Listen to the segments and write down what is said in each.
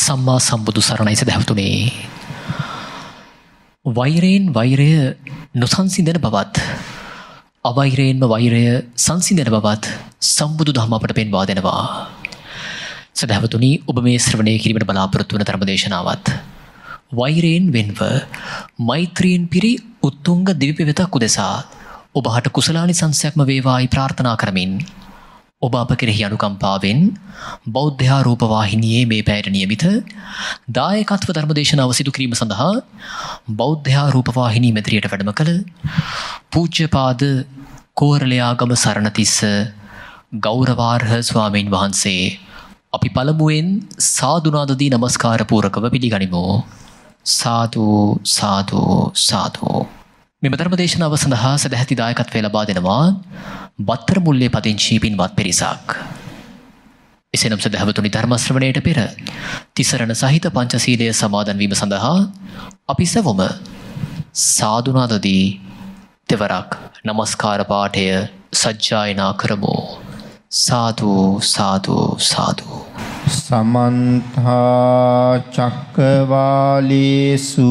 සම්මා සම්බුදු සරණයි සැදැවතුනේ. වෛරයෙන් වෛරය නොසංසිදන බවත්. අවෛරයෙන්ම වෛරය සංසිදන බවත් සම්බුදු දහම අපට පෙන්වා දෙනවා. සැදැවතුනි ඔබ මේ ශ්‍රවණය කිරීමට බලාපොරොත්තු වන ධර්ම දේශනාවත්. වෛරයෙන් වෙන්ව මෛත්‍රීයෙන් පිරි උත්තුංග දිවිපි වෙතක් උදෙසා ඔබහට කුසලානි සංසයක්ම වේවායි ප්‍රාර්ථනා කරමින්. ඔබ අප කෙරෙහි අනුකම්පාවෙන් බෞද්ධා රූපවාහිනයේ මේ පැයට නියමිත දායකත්ව ධර්මදේශනාව සිදු කිරීම සඳහා බෞද්ධා රූපවාහිනී මෙදිරියට වැඩම කළ පූජ්‍යපාද කෝරලයාගම සරණතිස්ස ගෞරවාර්හ ස්වාමීන් වහන්සේ අපි පළමුුවෙන් සාධනාදදී නමස්කාරපූරකව පිළිගනිමෝ සාධූ සාධූ සාධූ මෙම ධර්මදේශනාව සඳහා සැදැහැති දායකත්වය ලබා දෙනවා බත්තර මුල්ලේ පදිංචි පින්වත් පිරිසක්. එසේනම් සදහවතුනි ධර්මශ්‍රවණයට පෙර තිසරණ සහිත පංචසීලය සමාදන් වීම සඳහා අපි සැවොම සාධනාදදී තෙවරක් නමස්කාර පාඨය සජ්ජායනා කරමු. සාදු සාදු සාදු සමන්තා චක්කවාලේසු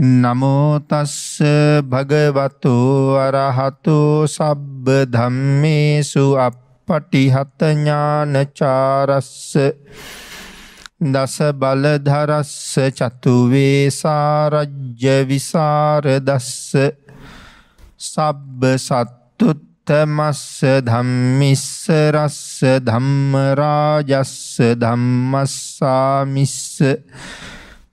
නමෝ තස්ස භගවතු අරහතු සබ්බ ධම්මේසු අප්පටිහත ඥානචාරස්ස දස බලධරස්ස චතු වේසාරජ්‍ය විසරදස්ස සබ්බ සත්තුත්තමස්ස ධම්මිස්ස රස්ස ධම්ම රාජස්ස ධම්මස්සාමිස්ස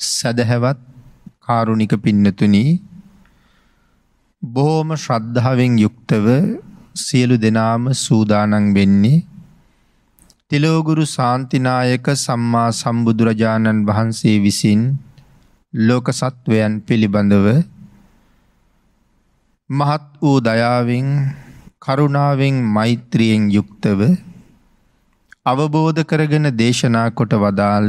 සදහැවත් කාරුණික පින්නතුනි බොහොම ශ්‍රද්ධාවෙන් යුක්තව සියලු දෙනාම සූදානම් වෙන්නේ තිලෝගුරු සාන්තිනායක සම්මා සම්බුදුරජාණන් වහන්සේ විසින් ලෝක සත්වයන් පිළිබඳව මහත් වූ දයාවෙන් කරුණාවෙන් මෛත්‍රියෙන් යුක්තව අවබෝධ කරගෙන දේශනා කොට වදාළ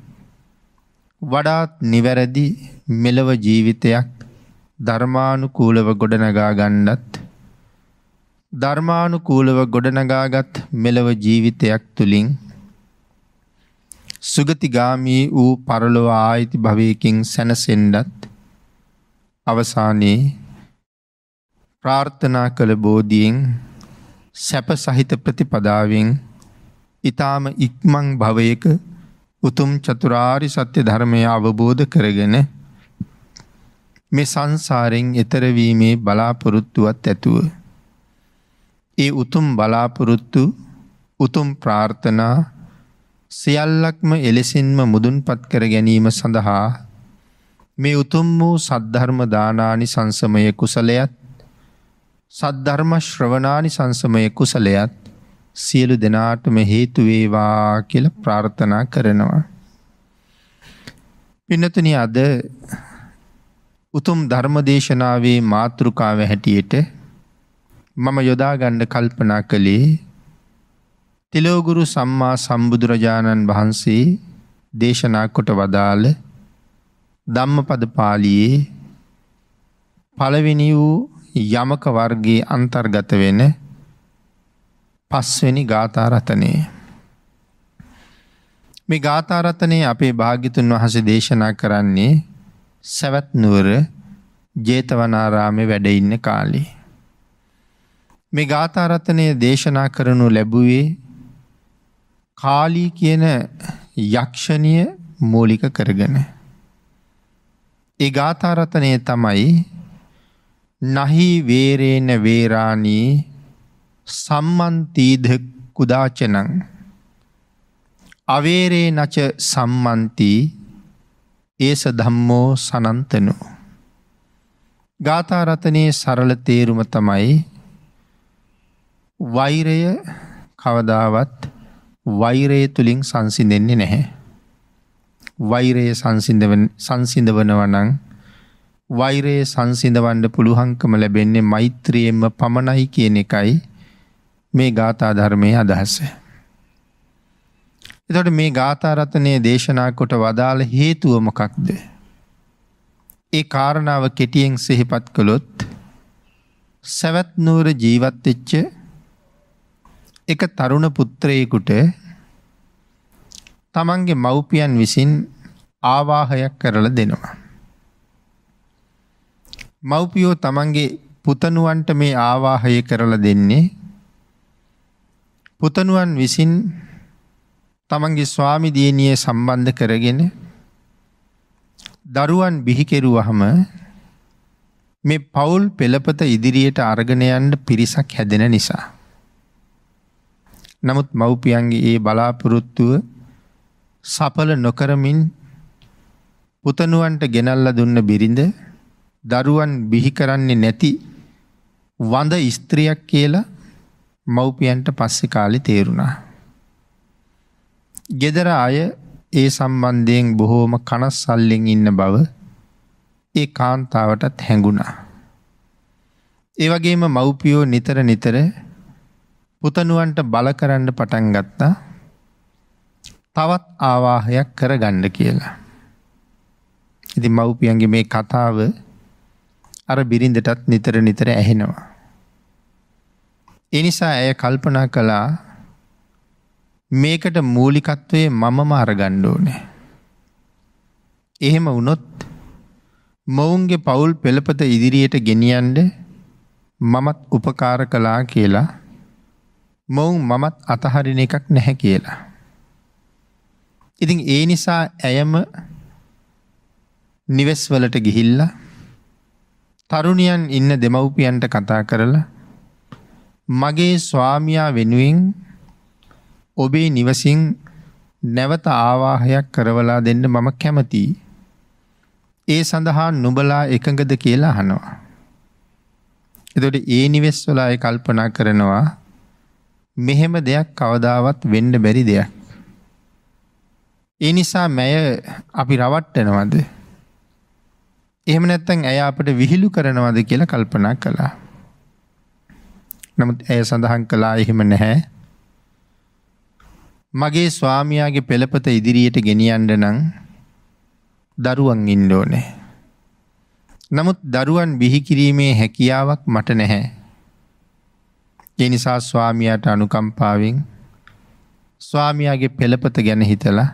වඩාත් නිවැරදි මෙලව ජීවිතයක් ධර්මානුකූලව ගොඩනගා ගන්නත් ධර්මානුකූලව ගොඩනගාගත් මෙලව ජීවිතයක් තුලින් සුගතිගාමී වූ පරලොව ආයිති භවයකින් සැනසෙන්නත් අවසානයේ ප්‍රාර්ථනා කළ බෝධියෙන් සැප සහිත ප්‍රතිපදාවෙන් ඊ타ම ඉක්මන් භවයක උතුම් චතුරාරි සත්‍ය ධර්මය අවබෝධ කරගෙන මේ සංසාරෙන් එතර වීමේ බලාපොරොත්තුවත් ඇතුව ඒ උතුම් බලාපොරොත්තු උතුම් ප්‍රාර්ථනා සියල්ලක්ම එලෙසින්ම මුදුන්පත් කර ගැනීම සඳහා මේ උතුම් වූ සද්ධර්ම දානානි සංසමය කුසලයත් සද්ධර්ම ශ්‍රවණානි සංසමය කුසලයත් සියලු දෙනාටම හේතු වේවා කියලා ප්‍රාර්ථනා කරනවා. පින්නතුනි අද උතුම් ධර්මදේශනාවේ මාතෘකාව හැටියට මම යොදා ගන්න කල්පනා කළේ තිලෝගුරු සම්මා සම්බුදුරජාණන් වහන්සේ දේශනා කොට වදාළ ධම්මපද පාළියේ පළවෙනි වූ යමක වර්ගයේ අන්තර්ගත වෙන පස්වෙනි ගාථාරතනය. මේ ගාථාරතනයේ අපේ භාගිතුන් වහස දේශනා කරන්නේ සැවැත්නුවර ජේතවනාරාමේ වැඩඉන්න කාලේ. මේ ගාථාරතනය දේශනා කරනු ලැබුවේ කාලී කියන යක්ෂණිය මූලික කරගෙන. ඒ ගාථාරතනය තමයි නහි වේරේන වේරාණී සම්මන්තීද කුදාචනං අවේරේ නච සම්මන්තී ඒස ධම්මෝ සනන්තනු ගාථරතනයේ සරල තේරුම තමයි වෛරය කවදාවත් වෛරය තුළින් සංසිඳෙන්නේ නැහැ. වෛරයේ සංසිඳවනවනං වෛරයේ සංසිඳවන්න පුළුහංකම ලැබෙන්නේ මෛත්‍රියෙන්ම පමණයි කියන එකයි මේ ගාථා ධර්මයේ අදහස. එතකොට මේ ගාථා රත්නයේ දේශනා කොට වදාළ හේතුව මොකක්ද? ඒ කාරණාව කෙටියෙන් සිහිපත් කළොත් සවැත් නూరు ජීවත් වෙච්ච එක තරුණ පුත්‍රයෙකුට තමන්ගේ මව්පියන් විසින් ආවාහයක් කරලා දෙනවා. මව්පියෝ තමන්ගේ පුතණුවන්ට මේ ආවාහය කරලා දෙන්නේ පුතනුවන් විසින් තමන්ගේ ස්වාමි දියණිය සම්බන්ධ කරගෙන දරුවන් බිහි කෙරුවහම මේ පවුල් පෙළපත ඉදිරියට අරගෙන යන්න පිරිසක් හැදෙන නිසා. නමුත් මව්පියන්ගේ ඒ බලාපොරොත්තුව සඵල නොකරමින් පුතණුවන්ට ගෙනල්ලා දුන්න බිරිඳ දරුවන් බිහි කරන්නේ නැති වඳ ස්ත්‍රියක් කියලා මව්පියන්ට පස්සෙ කාලෙ තේරුණා. ගෙදර අය ඒ සම්බන්ධයෙන් බොහෝම කනස් සල්ලෙන් ඉන්න බව ඒ කාන්තාවටත් හැඟුණා. ඒවගේම මව්පියෝ නිතර නිතර පුතනුවන්ට බල කරන්න පටන් ගත්තා තවත් ආවාහයක් කරගණ්ඩ කියලා. ඉති මව්පියන්ගේ මේ කතාව අර බිරිඳටත් නිතර නිතර ඇහෙනවා. එනිසා ඇය කල්පනා කළා මේකට මූලිකත්වයේ මමම අරගණ්ඩ ඕනෑ. එහෙම වුනොත් මොවුන්ගේ පවුල් පෙළපත ඉදිරියට ගෙනියන්ඩ මමත් උපකාර කලා කියලා මොවුන් මමත් අතහරින එකක් නැහැ කියලා. ඉතින් ඒ නිසා ඇයම නිවෙස්වලට ගිහිල්ලා තරුණියන් ඉන්න දෙමව්පියන්ට කතා කරලා මගේ ස්වාමියා වෙනුවෙන් ඔබේ නිවසින් නැවත ආවාහයක් කරවලා දෙන්න මම කැමතියි. ඒ සඳහා නුඹලා එකඟද කියලා අහනවා. එතකොට ඒ නිවෙස්වල අය කල්පනා කරනවා මෙහෙම දෙයක් කවදාවත් වෙන්න බැරි දෙයක්. ඒ නිසා මැය අපි රවට්ටනවද? එහෙම නැත්නම් ඇය අපිට විහිළු කරනවද කියලා කල්පනා කළා. නමුත් ඇය සඳහන් කළා එහෙම නැහැ. මගේ ස්වාමියාගේ පෙළපත ඉදිරියට ගෙනියන්න නම් දරුවන් ඉන්න ඕනේ. නමුත් දරුවන් බිහි කිරීමේ හැකියාවක් මට නැහැ. ඒ නිසා ස්වාමියාට අනුකම්පාවෙන් ස්වාමියාගේ පෙළපත ගැන හිතලා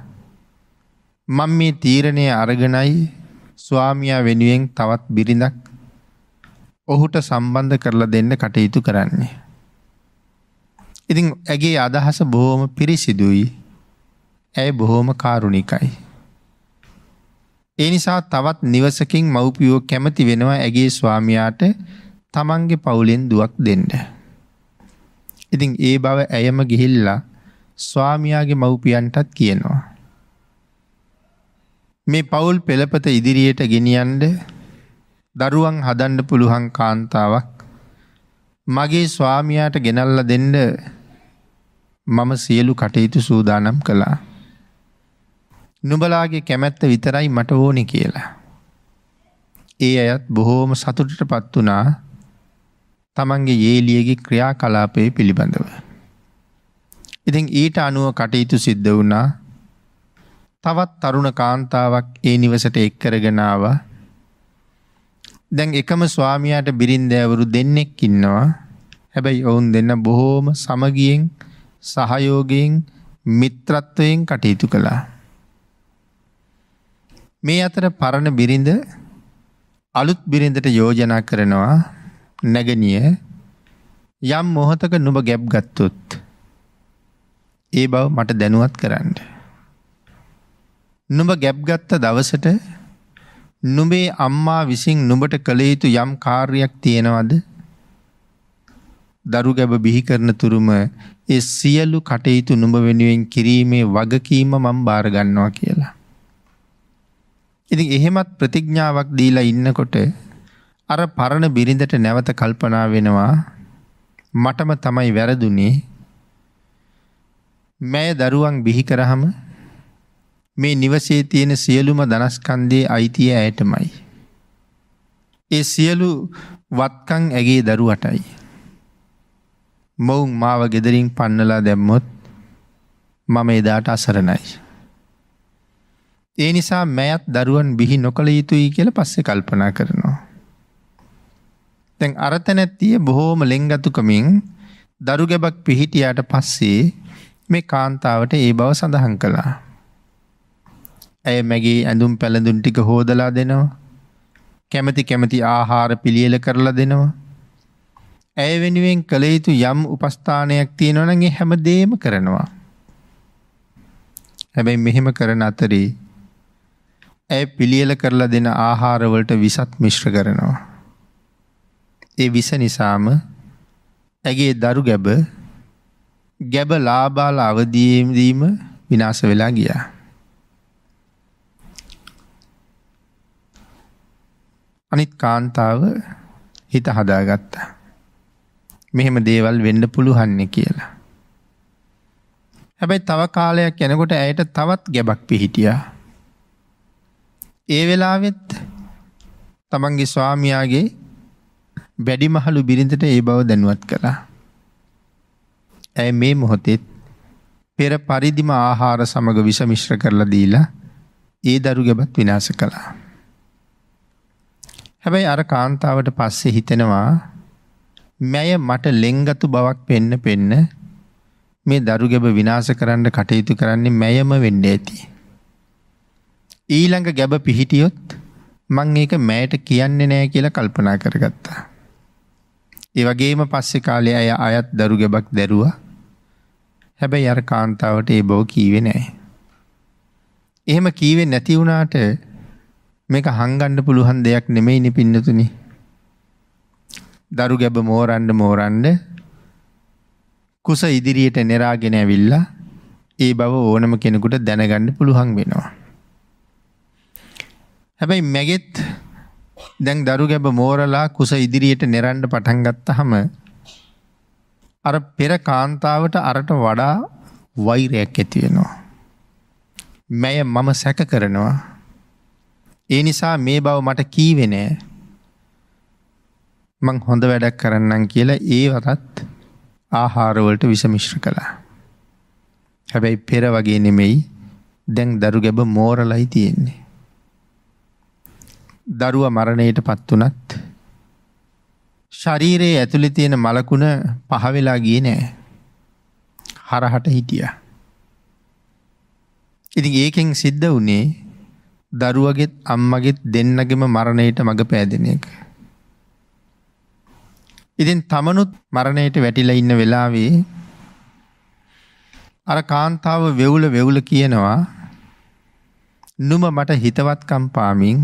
මම මේ තීරණය අරගෙනයි ස්වාමියා වෙනුවෙන් තවත් බිරිඳක් ඔහුට සම්බන්ධ කරලා දෙන්න කටයුතු කරන්නේ. ඉතින් ඇගේ අදහස බොහෝම පිරිසිදුයි ඇය බොහෝම කාරුණිකයි. ඒ නිසා තවත් නිවසකින් මව්පියෝ කැමති වෙනවා ඇගේ ස්වාමයාට තමන්ගේ පවුලෙන් දුවක් දෙන්න. ඉතින් ඒ බව ඇයම ගිහිල්ලා ස්වාමයාගේ මව්පියන්ටත් කියනවා. මේ පවුල් පෙළපත ඉදිරියට ගෙනියන්ඩ දරුවන් හදන්න පුළුවන් කාන්තාවක් මගේ ස්වාමියාට ගෙනල්ල දෙන්න මම සියලු කටයුතු සූදානම් කළා. නුබලාගේ කැමැත්ත විතරයි මට ඕනි කියලා. ඒ අයත් බොහෝම සතුටට පත් වනා තමන්ගේ ඒලියගේ ක්‍රියා කලාපය පිළිබඳව. ඉතින් ඊට අනුව කටයුතු සිද්ධ වුණා තවත් තරුණ කාන්තාවක් ඒ නිවසට එක්කරගෙනවා දැන් එකම ස්වාමියාට බිරින්දෑවරු දෙන්නෙක් ඉන්නවා. හැබැයි ඔවුන් දෙන්න බොහෝම සමගියෙන් සහයෝගයෙන් මිත්‍රත්වයෙන් කටයුතු කළා. මේ අතර පරණ බිරිඳ අලුත් බිරිඳට යෝජනා කරනවා නැගනිය යම් මොහොතක නුඹ ගැබ් ගත්තොත් ඒ බව මට දැනුවත් කරන්න. නුඹ ගැබ් ගත්ත දවසට නුඹේ අම්මා විසින් නුඹට කළ යුතු යම් කාර්යයක් තියෙනවද? දරු ගැබ බිහි කරන තුරුම ඒ සියලු කටයුතු නුඹ වෙනුවෙන් කිරීමේ වගකීම මම බාර ගන්නවා කියලා. ඉතින් එහෙමත් ප්‍රතිඥාවක් දීලා ඉන්නකොට අර පරණ බිරිඳට නැවත කල්පනා වෙනවා මටම තමයි වැරදුනේ. මෑ දරුවන් බිහි කරාම මේ නිවසේ තියෙන සියලුම ධනස්කන්දේ අයිතිය ඇයටමයි. ඒ සියලු වත්කං ඇගේ දරුවටයි. මොවුන් මාව ගෙදරින් පන්නලා දැම්මොත් මම එදාට අසරණයි. ඒ නිසා මෑත් දරුවන් බිහි නොකළ යුතුයි කියල පස්සෙ කල්පනා කරනවා. තැන් අරතනැත්තිය බොහෝම ලෙංගතුකමින් දරු ගැබක් පිහිටියට පස්සේ මේ කාන්තාවට ඒ බව සඳහන් කලා. ඇය මැගේ ඇඳුම් පැළඳුම් ටික හෝදලා දෙනවා. කැමැති කැමැති ආහාර පිළියෙල කරලා දෙනවා. ඇය වෙනුවෙන් කළ යුතු යම් උපස්ථානයක් තියෙනවා නම් ඒ හැමදේම කරනවා. හැබැයි මෙහෙම කරන අතරේ ඇය පිළියෙල කරලා දෙන ආහාර වලට විසත් මිශ්‍ර කරනවා. ඒ විස නිසාම ඇගේ දරු ගැබ ගැබ ලාබාල අවදීදීම විනාශ වෙලා ගියා. අනිත් කාන්තාව හිත හදාගත්තා. මෙහෙම දේවල් වෙන්න පුළුහන්න කියලා. හැබැයි තව කාලයක් යනකොට ඇයට තවත් ගැබක් පිහිටියා. ඒ වෙලාවෙත් තමන්ගේ ස්වාමයාගේ වැඩිමහලු බිරිඳට ඒ බව දැනුවත් කළා. ඇය මේ මොහොතෙත් පෙර පරිදිම ආහාර සමග විෂමිශ්‍ර කරලා දීලා ඒ දරු ගැබත් විනාශ කළා. හැබැයි අර කාන්තාවට පස්සේ හිතෙනවා මැය මට ලෙංගතු බවක් පෙන්න පෙන්න මේ දරුගැබ විනාශ කරන්න කටයුතු කරන්නේ මැයම වෙන්න ඇති. ඊළඟ ගැබ පිහිටියොත් මං ඒක මෑයට කියන්නේ නෑ කියලා කල්පනා කරගත්තා. ඒ වගේම පස්සේ කාලේ අය අයත් දරු ගැබක් දැරුවා. හැබැයි අර කාන්තාවට ඒ බව කීවේ නෑ. එහෙම කීවේ නැති වුණාට මේක හංගන්න පුළුවන් දෙයක් නෙමෙයිනි පින්නතුනි. දරු ගැබ මෝරන්න මෝරන්න කුස ඉදිරියට නෙරාගෙන ඇවිල්ලා ඒ බව ඕනම කෙනෙකුට දැනගන්න පුළුවන් වෙනවා. හැබැයි මැගෙත් දැන් දරු ගැබ මෝරලා කුස ඉදිරියට නෙරන්න පටන් ගත්තහම අර පෙර කාන්තාවට අරට වඩා වෛරයක් ඇති වෙනවා. මැය මම සැක කරනවා ඒ නිසා මේ බව මට කීවේ නෑ. මං හොඳ වැඩක් කරන්නම් කියලා ඒ වතත් ආහාරවලට විසමිශ්‍ර කළා. හැබැයි පෙර වගේ නෙමෙයි දැන් දරු ගැබ මෝරලයි තියෙන්නේ. දරුව මරණයට පත් වනත් ශරීරයේ ඇතුළි තියෙන මලකුණ පහවෙලා ගිය නෑ. හරහට හිටිය. ඉතින් ඒකෙන් සිද්ධ වනේ දරුවගෙත් අම්මගෙත් දෙන්නගෙම මරණයට මඟ පෑදෙන එක. ඉතින් තමනුත් මරණයට වැටිල ඉන්න වෙලාවේ අර කාන්තාව වෙවුල වෙවුල කියනවා නුම මට හිතවත්කම් පාමින්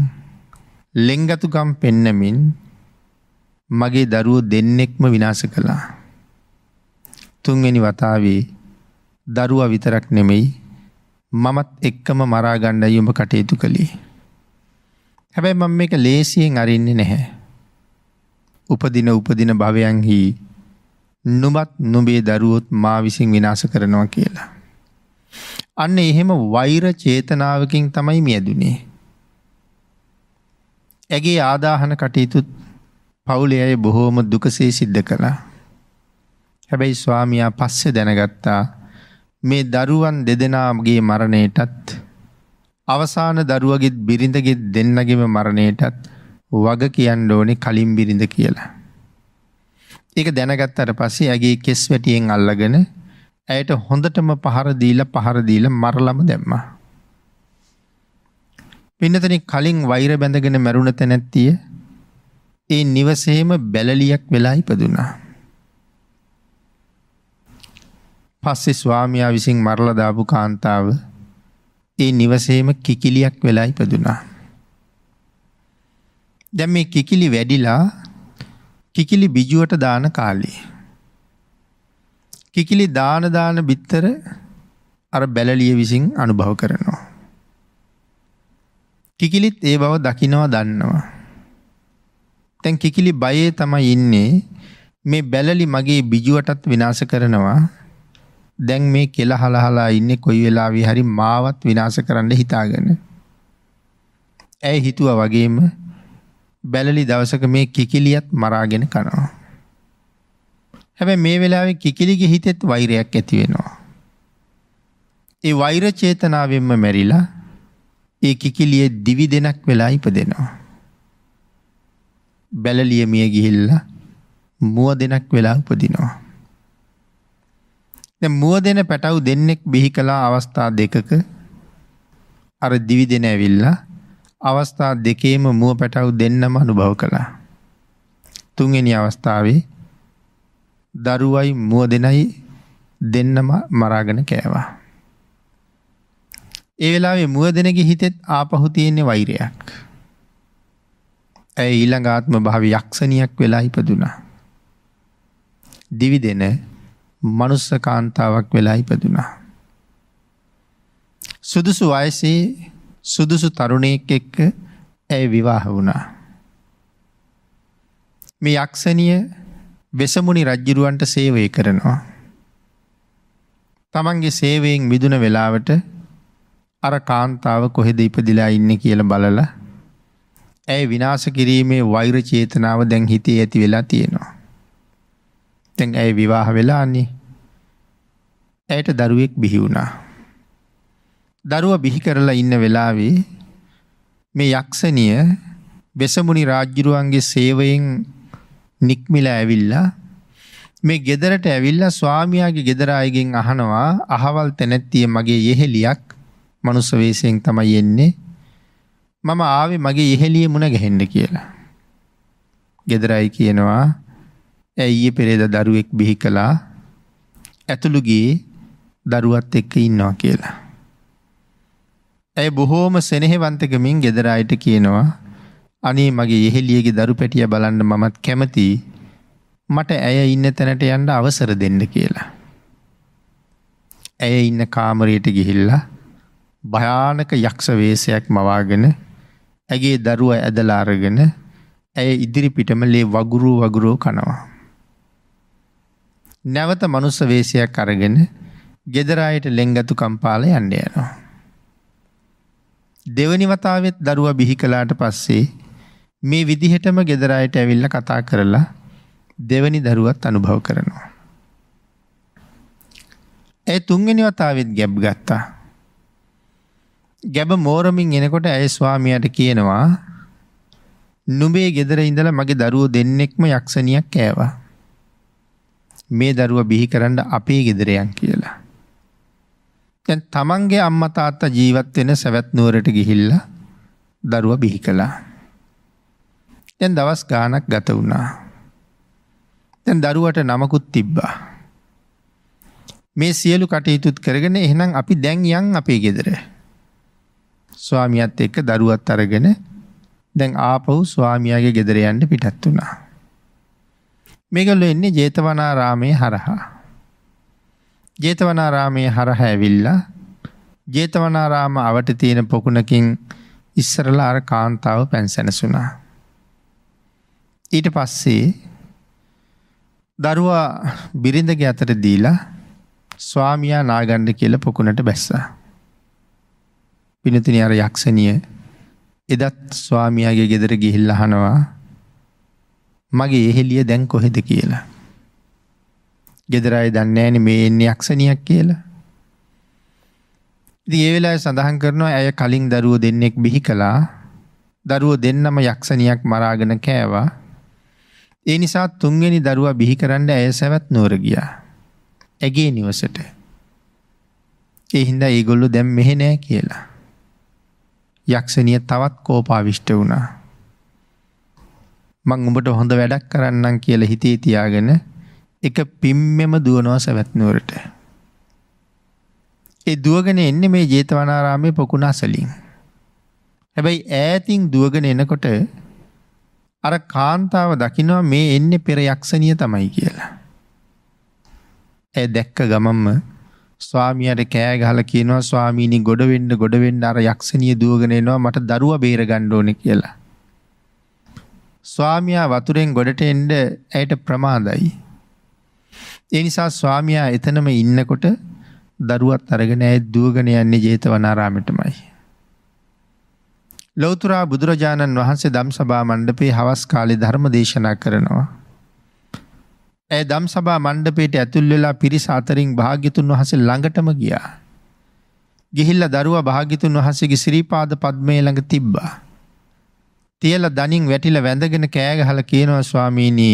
ලෙංගතුකම් පෙන්නමින් මගේ දරුව දෙන්නෙක්ම විනාස කළා. තුන්වෙනි වතාවේ දරුවා විතරක් නෙමෙයි මමත් එක්කම මරාගණ්ඩ යුඹ කටයුතු කළේ. හැබැයි මම මේක ලේසියෙන් අරින්නේ නැහැ. උපදින උපදින භවයන්හි නුබත් නුබේ දරුවොත් මා විසින් විනාස කරනවා කියලා. අන්න එහෙම වෛර චේතනාවකින් තමයි මියදුනේ. ඇගේ ආදාහන කටයුතුත් පවුලේ අය බොහෝම දුකසේ සිද්ධ කළා. හැබැයි ස්වාමියා පස්සේ දැනගත්තා මේ දරුවන් දෙදෙනාගේ මරණයටත් අවසාන දරුවගෙත් බිරිඳගෙත් දෙන්නගෙම මරණයටත් වග කියන්න ඕනේ කලින් බිරිඳ කියලා. ඒක දැනගත්තට පස්සේ ඇගේ කෙස් වැටියෙන් අල්ලගෙන ඇයට හොඳටම පහර දීලා පහර දීලා මරලම දැම්මා. පින්නතනි කලින් වෛර බැඳගෙන මැරුණ තැනැත්තිය ඒ නිවසේම බැලලියක් වෙලා ඉපදුනා. පස්සේ ස්වාමියා විසින් මරලා දාපු කාන්තාව ඒ නිවසේම කිකිලියක් වෙලා ඉපදුනා. දැන් මේ කිකිලි වැඩිලා කිකිලි බිජුවට දාන කාලේ. කිකිලි දාන දාන බිත්තර අර බැලලිය විසින් අනුභව කරනවා. කිකිලිත් ඒ බව දකිනවා දන්නවා. තැන් කිකිලි බයේ තමයි ඉන්නේ මේ බැලලි මගේ බිජුවටත් විනාස කරනවා දැන් මේ කෙල හලහලා ඉන්නේ කොයි වෙලාවෙ හරි මාවත් විනාශ කරන්න හිතාගෙන. ඇයි හිතුවා වගේම බැලලි දවසක මේ කිකිලියත් මරාගෙන කනවා. හැබැයි මේ වෙලාවේ කිකිලිගේ හිතෙත් වෛරයක් ඇති වෙනවා. ඒ වෛර චේතනාවෙන්ම මැරිලා ඒ කිකිලිය දිවි දෙනක් වෙලා ඉපදෙනවා. බැලලිය මිය ගිහිල්ලා මුව දෙනක් වෙලා උපදිනවා. මුව දෙන පැටව් දෙන්නෙක් බිහි කලා අවස්ථා දෙකක අර දිවි දෙන ඇවිල්ලා අවස්ථා දෙකේම මුව පැටව් දෙන්නම අනුභව කළා. තුන්ගනි අවස්ථාවේ දරුවයි මුව දෙනයි දෙන්නම මරාගෙන කෑවා. ඒ වෙලාවේ මුව දෙනගේ හිතෙත් ආපහු තියෙන්නේ වෛරයක්. ඇයි ඊළඟ ආත්ම භාව යක්ෂණියක් වෙලා ඉපදුනා. දිවි දෙන මනුස්ස කාන්තාවක් වෙලා ඉපදුනා. සුදුසු වයසේ සුදුසු තරුණයෙක් එක්ක ඇය විවාහ වුණා. මේ යක්ෂණිය වෙසමුණි රජ්ජිරුවන්ට සේවය කරනවා. තමන්ගේ සේවයෙන් මිදුන වෙලාවට අර කාන්තාව කොහෙද ඉපදිලා ඉන්න කියල බලල ඇය විනාස කිරීමේ වෛර චේතනාව දැන් හිතේ ඇති වෙලා තියෙනවා. දැන් ඇය විවාහ වෙලාන්නේ. ඇයට දරුවෙක් බිහි වුණා. දරුවා බිහි කරලා ඉන්න වෙලාවේ මේ යක්ෂණිය වෙසමුණි රාජ්ජුරුවන්ගේ සේවයෙන් නික්මිලා ඇවිල්ලා මේ ගෙදරට ඇවිල්ලා ස්වාමියාගේ ගෙදර අයගෙන් අහනවා අහවල් තැනැත්තිය මගේ යෙහෙලියක් මනුස්ස වේශයෙන් තමයි එන්නේ මම ආවේ මගේ යෙහෙලිය මුණ ගැහෙන්න කියලා. ගෙදර අය කියනවා ඊයේ පෙරේද දරුවෙක් බිහි කළා ඇතුළුගේ දරුවත් එක්ක ඉන්නවා කියලා. ඇය බොහෝම සෙනෙහෙවන්තකමින් ගෙදර අයට කියනවා අනේ මගේ යෙහෙලියගේ දරු පැටිය බලන්න මමත් කැමති මට ඇය ඉන්න තැනට යන්න අවසර දෙන්න කියලා. ඇය ඉන්න කාමරයට ගිහිල්ලා භයානක යක්ෂවේශයක් මවාගෙන ඇගේ දරුව ඇදලාරගෙන ඇය ඉදිරිපිටම ලේ වගුරු වගුරෝ කනවා. නැවත මනුස්ස වේශයක් අරගෙන ගෙදරායට ලෙංගතු කම්පාල යන්න යනවා. දෙවනි වතාවෙත් දරුවා බිහි කළාට පස්සේ මේ විදිහටම ගෙදරායට ඇවිල්ලා කතා කරලා දෙවනි දරුවත් අනුභව කරනවා. ඒ තුන්වෙනි වතාවෙත් ගැබ් ගත්තා. ගැබ මෝරමින් එනකොට ඇය ස්වාමියාට කියනවා නුඹේ ගෙදර ඉඳලා මගේ දරුවෝ දෙන්නෙක්ම යක්ෂණියක් කෑවා. මේ දරුව බිහි කරන්න අපේ ගෙදරයන් කියලා. දැන් තමන්ගේ අම්මා තාත්තා ජීවත් වෙන සවැත් නුවරට ගිහිල්ලා දරුවා බිහි කළා. දැන් දවස් ගාණක් ගත වුණා. දැන් දරුවට නමකුත් තිබ්බා. මේ සියලු කටයුතුත් කරගෙන එහෙනම් අපි දැන් යන් අපේ ගෙදර. ස්වාමියත් එක්ක දරුවත් අරගෙන දැන් ආපහු ස්වාමියාගේ ගෙදර යන්න පිටත් වුණා. මේගොල්ලෝ එන්නේ ජේතවනාරාමයේ හරහා. ජේතවනාරාමයේ හරහා ඇවිල්ලා ජේතවනාරාම අවට තියෙන පොකුණකින් ඉස්සරලා අර කාන්තාව පැන්සැනසුණා. ඊට පස්සේ දරුවා බිරිඳගේ අතට දීලා ස්වාමියා නාගන්න කියලා පොකුණට බැස්සා. පිනතින අර යක්ෂණිය එදත් ස්වාමියාගේ ගෙදර ගිහිල්ලා අහනවා මගේ එහෙලිය දැන් කොහෙද කියලා. ගෙදරයි දන්නෑන මේ එන්නේ යක්ෂණයක් කියලා. ඉතින් ඒ වෙලාවේ සඳහන් කරනවා ඇය කලින් දරුවෝ දෙන්නෙක් බිහි කළා. දරුවෝ දෙන්නම යක්ෂණියක් මරාගෙන කෑවා. ඒ නිසා තුන්වෙනි දරුවා බිහි කරන්න ඇය සැවැත් නුවර ගියා. ඇගේ නිවසට. ඒ හින්දා ඒගොල්ලෝ දැන් මෙහෙ නෑ කියලා. යක්ෂණිය තවත් කෝපාවිෂ්ට වුණා. මං උඹට හොඳ වැඩක් කරන්නම් කියලා හිතේ තියාගෙන එක පිම්මෙම දුවනවා සවැත් නුවරට. ඒ දුවගෙන එන්නේ මේ ජේතවනාරාමේ පොකුණාසලින්. හැබැයි ඈතින් දුවගෙන එනකොට අර කාන්තාව දකිනවා මේ එන්නේ පෙර යක්ෂණිය තමයි කියලා. ඒ දැක්ක ගමම්ම ස්වාමියාට කෑ ගහලා කියනවා ස්වාමීනි ගොඩ වෙන්න ගොඩ වෙන්න අර යක්ෂණිය දුවගෙන එනවා මට දරුවා බේර ගන්න ඕනේ කියලා. ස්වාමියා වතුරෙන් ගොඩට එන්න ඇයට ප්‍රමාදයි. ඒ නිසා ස්වාමියා එතනම ඉන්නකොට දරුවත් අරගෙන ඇය දුවගෙන යන්නේ ජේතවනාරාමයටමයි. ලෞතුරා බුදුරජාණන් වහන්සේ ධම්සභා මණ්ඩපේ හවස් කාලේ ධර්ම දේශනා කරනවා. ඇය ධම්සභා මණ්ඩපේට ඇතුල් වෙලා පිරිස අතරින් භාග්‍යතුන් වහන්සේ ළඟටම ගියා. ගිහිල්ලා දරුවා භාග්‍යතුන් වහන්සේගේ ශ්‍රීපාද පද්මය ළඟ තිබ්බා. තියලා දණින් වැටිලා වැඳගෙන කෑ ගහලා කියනවා ස්වාමීනි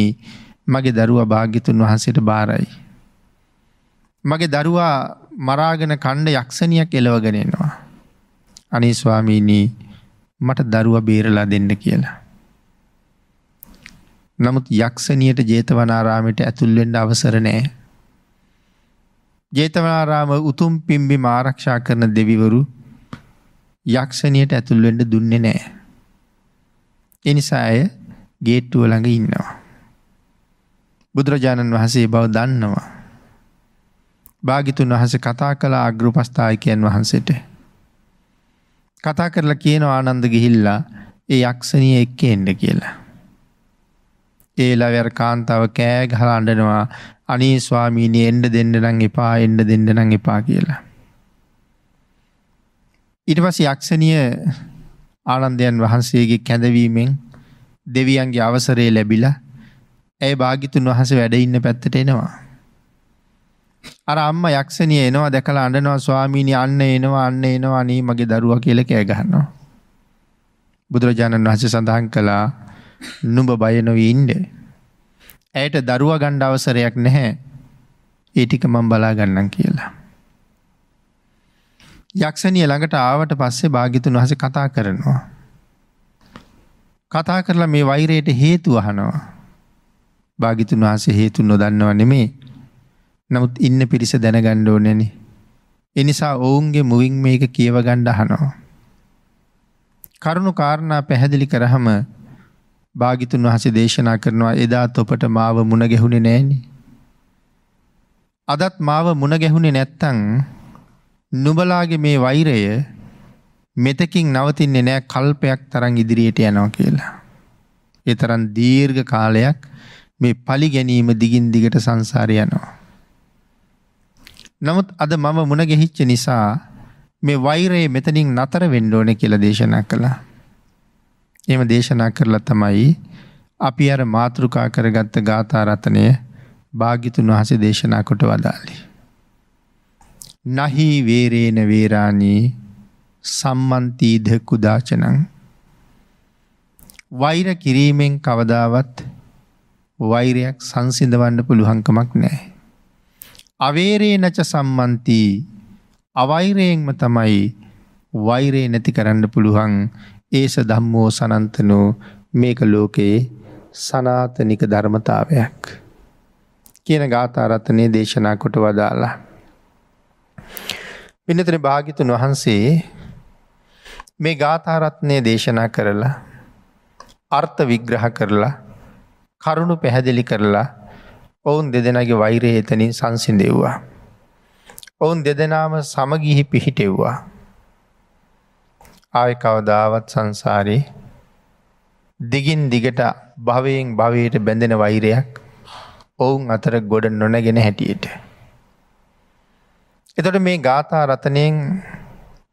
මගේ දරුවා භාග්‍යතුන් වහන්සේට බාරයි. මගේ දරුවා මරාගෙන කණ්ඩ යක්ෂණියක් එලවගෙන එනවා. අනේ ස්වාමීනි මට දරුවා බේරලා දෙන්න කියලා. නමුත් යක්ෂණියට ජේතවනාරාමයට ඇතුල් වෙන්න අවසර නැහැ. ජේතවනාරාම උතුම් පිම්බි මාරක්ෂා කරන දෙවිවරු යක්ෂණියට ඇතුල් වෙන්න දුන්නේ නැහැ. එනිසා ඇය ගේට්ටුව ළඟ ඉන්නවා. බුදුරජාණන් වහන්සේ බව දන්නවා. භාගිතුන් වහස කතා කලා අග්‍රපස්ථායිකයන් වහන්සට. කතා කරලා කියන ආනන්ද ගිහිල්ලා ඒ යක්ෂණය එක්ක එන්ඩ කියලා. ඒලා වැර කාන්තාව කෑ ගහලා අඩනවා අනේ ස්වාමීනය එන්ඩ දෙන්නනම් එපා එන්ඩ දෙන්නනම් එපා කියලා. ඉට පස යක්ෂණිය ආනන්දයන් වහන්සේගේ කැඳවීමෙන් දෙවියන්ගේ අවසරය ලැබිලා ඇය භාගිතුන් වහස වැඩඉන්න පැත්තට එනවා. අර අම්ම යක්ෂණිය එනවා දැකලා අඬනවා ස්වාමීනි අන්න එනවා අන්න එනවා අනේ මගේ දරුවා කියලා කෑ ගහනවා. බුදුරජාණන් වහන්සේ සඳහන් කළා නුඹ බය නොවී ඉන්න. ඇයට දරුවා ගන්න අවසරයක් නැහැ. ඒ ටික මම බලා ගන්නම් කියලා. යක්ෂණිය ළඟට ආවට පස්සේ භාග්‍යතුන් වහන්සේ කතා කරනවා. කතා කරලා මේ වෛරයට හේතු අහනවා. භාග්‍යතුන් වහන්සේ හේතු නොදන්නව නෙමේ. නමුත් ඉන්න පිරිස දැනගන්න ඕනේනේ. එනිසා ඔවුන්ගේ මුවින් මේක කියවගන්න අහනවා. කරුණු කාරණා පැහැදිලි කරහම භාගිතුන් වහසේ දේශනා කරනවා එදා තොපට මාව මුණ ගැහුණේ නෑනි. අදත් මාව මුණ ගැහුණේ නැත්තං නුබලාගේ මේ වෛරය මෙතකින් නවතින්නේ නෑ කල්පයක් තරන් ඉදිරියට යනවා කියලා. ඒ තරන් දීර්ඝ කාලයක් මේ පලි ගැනීම දිගින් දිගට සංසාරය යනවා. නමුත් අද මම මුණ ගැහිච්ච නිසා මේ වෛරයේ මෙතනින් නතර වෙන්න ඕනේ කියලා දේශනා කළා. එහෙම දේශනා කරලා තමයි අපි අර මාතෘකා කරගත්ත ගාථා රත්නය භාග්‍යතුන් වහන්සේ දේශනා කොට වදාළේ. නහි වේරේන වේරාණී සම්මන්තී දෙකුදාචනං වෛර කිරීමෙන් කවදාවත් වෛරයක් සංසිඳවන්න පුළුවන්කමක් නෑ. අවේරේනච සම්මන්තී අවෛරයෙන්ම තමයි වෛරේ නැති කරන්න පුළුවන් ඒස ධම්මෝ සනන්තනෝ මේක ලෝකයේ සනාතනික ධර්මතාවයක් කියන ගාථාරත්නය දේශනා කොට වදාලා. පිනතන භාගිතුන් වහන්සේ මේ ගාථරත්නය දේශනා කරලා අර්ථ විග්‍රහ කරලා කරුණු පැහැදිලි කරලා ඔවුන් දෙදෙනගේ වෛරය එතනින් සංසිදෙව්වා. ඔවුන් දෙදෙනාම සමගිහි පිහිටෙව්වා. ආය කවදාවත් සංසාරයේ දිගින් දිගට භවයෙන් භවයට බැඳෙන වෛරයක් ඔවුන් අතර ගොඩ නොනැගෙන හැටියට. එතොට මේ ගාථා රතනයෙන්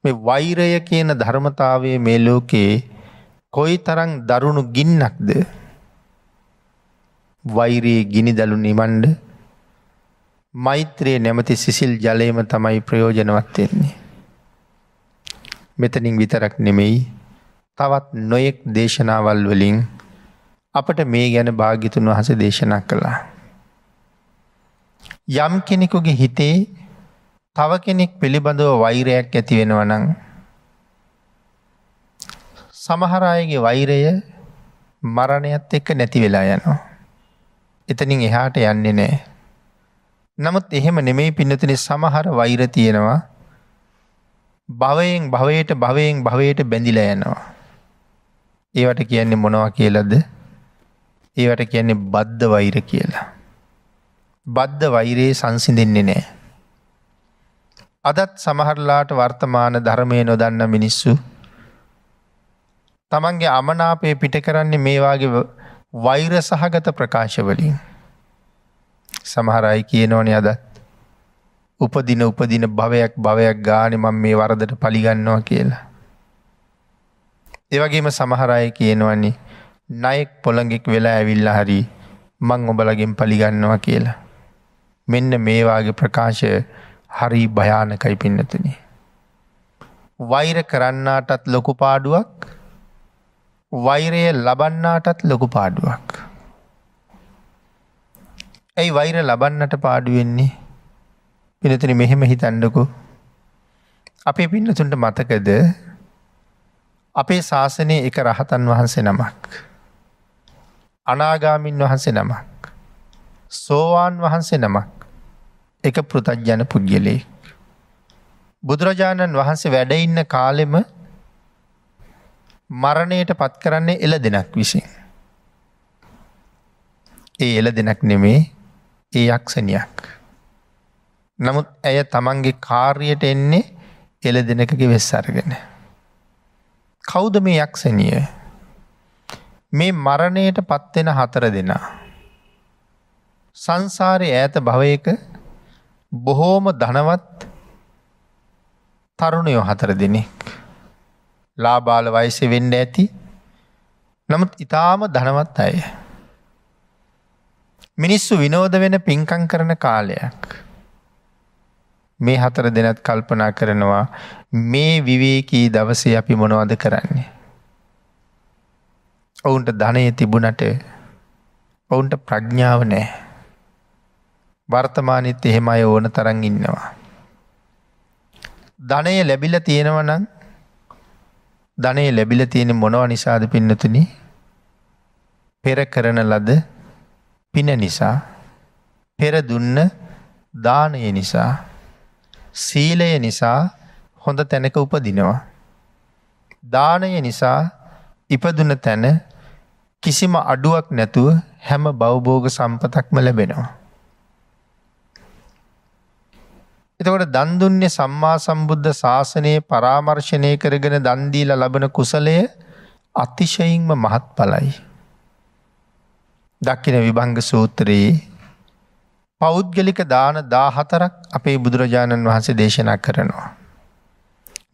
මේ වෛරය කියන ධර්මතාවය මේ ලෝකයේ කොයි තරං දරුණු ගින්නක්ද වෛරයේ ගිනි දලු නිමන්ඩ මෛත්‍රයේ නැමති සිසිල් ජලයම තමයි ප්‍රයෝජනවත්වෙන්නේ. මෙතනින් විතරක් නෙමෙයි තවත් නොයෙක් දේශනාවල් වලින් අපට මේ ගැන භාගිතුන් වහස දේශනා කළා. යම් කෙනෙකුගේ හිතේ තව කෙනෙක් පිළිබඳව වෛරයක් ඇති වෙනවනං. සමහරායගේ වෛරය මරණයත් එක්ක නැති වෙලා යනවා. එතනින් එහාට යන්නේ නෑ. නමුත් එහෙම නෙමෙයි පින්නතින සමහර වෛර තියෙනවා භවයෙන් භවයට භවයෙන් භවයට බැඳිලා යනවා. ඒවට කියන්නේ මොනවා කියලද ඒවට කියන්නේ බද්ධ වෛර කියලා. බද්ධ වෛරයේ සංසිඳෙන්නේ නෑ. අදත් සමහරලාට වර්තමාන ධර්මය නොදන්න මිනිස්සු. තමන්ගේ අමනාපය පිට කරන්නේ මේවාගේ වෛර සහගත ප්‍රකාශවලින්. සමහරයි කියනෝන අදත්. උපදින උපදින භවයක් භවයක් ගානෙ මං මේ වරදට පලිගන්නවා කියලා. එවගේම සමහරය කියනවන්නේ නයෙක් පොළඟෙක් වෙලා ඇවිල්ල හරි මං ඔබලගෙන් පලිගන්නවා කියලා. මෙන්න මේවාගේ ප්‍රකාශය හරි භයානකයි පින්නතුන. වෛර කරන්නාටත් ලොකු පාඩුවක් වෛරය ලබන්නාටත් ලොකු පාඩුවක්. ඇයි වෛර ලබන්නට පාඩුවෙන්නේ පිනතුන මෙහෙම හිතන්නකු අපේ පින්නතුන්ට මතකද අපේ ශාසනය එක රහතන් වහන්සේ නමක්. අනාගාමින් වහන්සේ නමක්. සෝවාන් වහන්සේ නමක්. එක පෘතජ්ජන පුද්ගලයෙක්. බුදුරජාණන් වහන්සේ වැඩඉන්න කාලෙම මරණයට පත් කරන්නේ එල දෙනක් විසින්. ඒ එල දෙනක් නෙමේ ඒ යක්ෂණයක්. නමුත් ඇය තමන්ගේ කාර්යට එන්නේ එල දෙනකගේ වෙස් අරගෙන. කෞද මේ යක්ෂණිය මේ මරණයට පත්වෙන හතර දෙනා. සංසාරය ඈත භවයක බොහෝම ධනවත් තරුණයෝ හතර දෙනෙක් ලාබාල වයිස වෙන්න ඇති නමුත් ඉතාම ධනවත් අය. මිනිස්සු විනෝද වෙන පින්කං කරන කාලයක්. මේ හතර දෙනත් කල්පනා කරනවා මේ විවේකී දවසේ අපි මොනවද කරන්නේ. ඔවුන්ට ධනය තිබුණට ඔවුන්ට ප්‍රඥාව නෑ. වර්තමානිත් එහෙම අය ඕන තරන් ඉන්නවා. ධනය ලැබිල තියෙනවනං ධනය ලැබිල තියෙන මොනව නිසාද පින්නතුනි පෙර කරන ලද පින නිසා පෙර දුන්න දානය නිසා සීලය නිසා හොඳ තැනක උපදිනවා. දානය නිසා ඉපදුන තැන කිසිම අඩුවක් නැතුව හැම බවබෝග සම්පතක්ම ලැබෙනවා. එතකොට දන් දුන්නේ සම්මා සම්බුද්ධ ශාසනයේ පරාමර්ශණය කරගෙන දන් දීලා ලබන කුසලය අතිශයින්ම මහත්ඵලයි. දක්කින විභංග සූත්‍රයේ පෞද්ගලික දාන 14ක් අපේ බුදුරජාණන් වහන්සේ දේශනා කරනවා.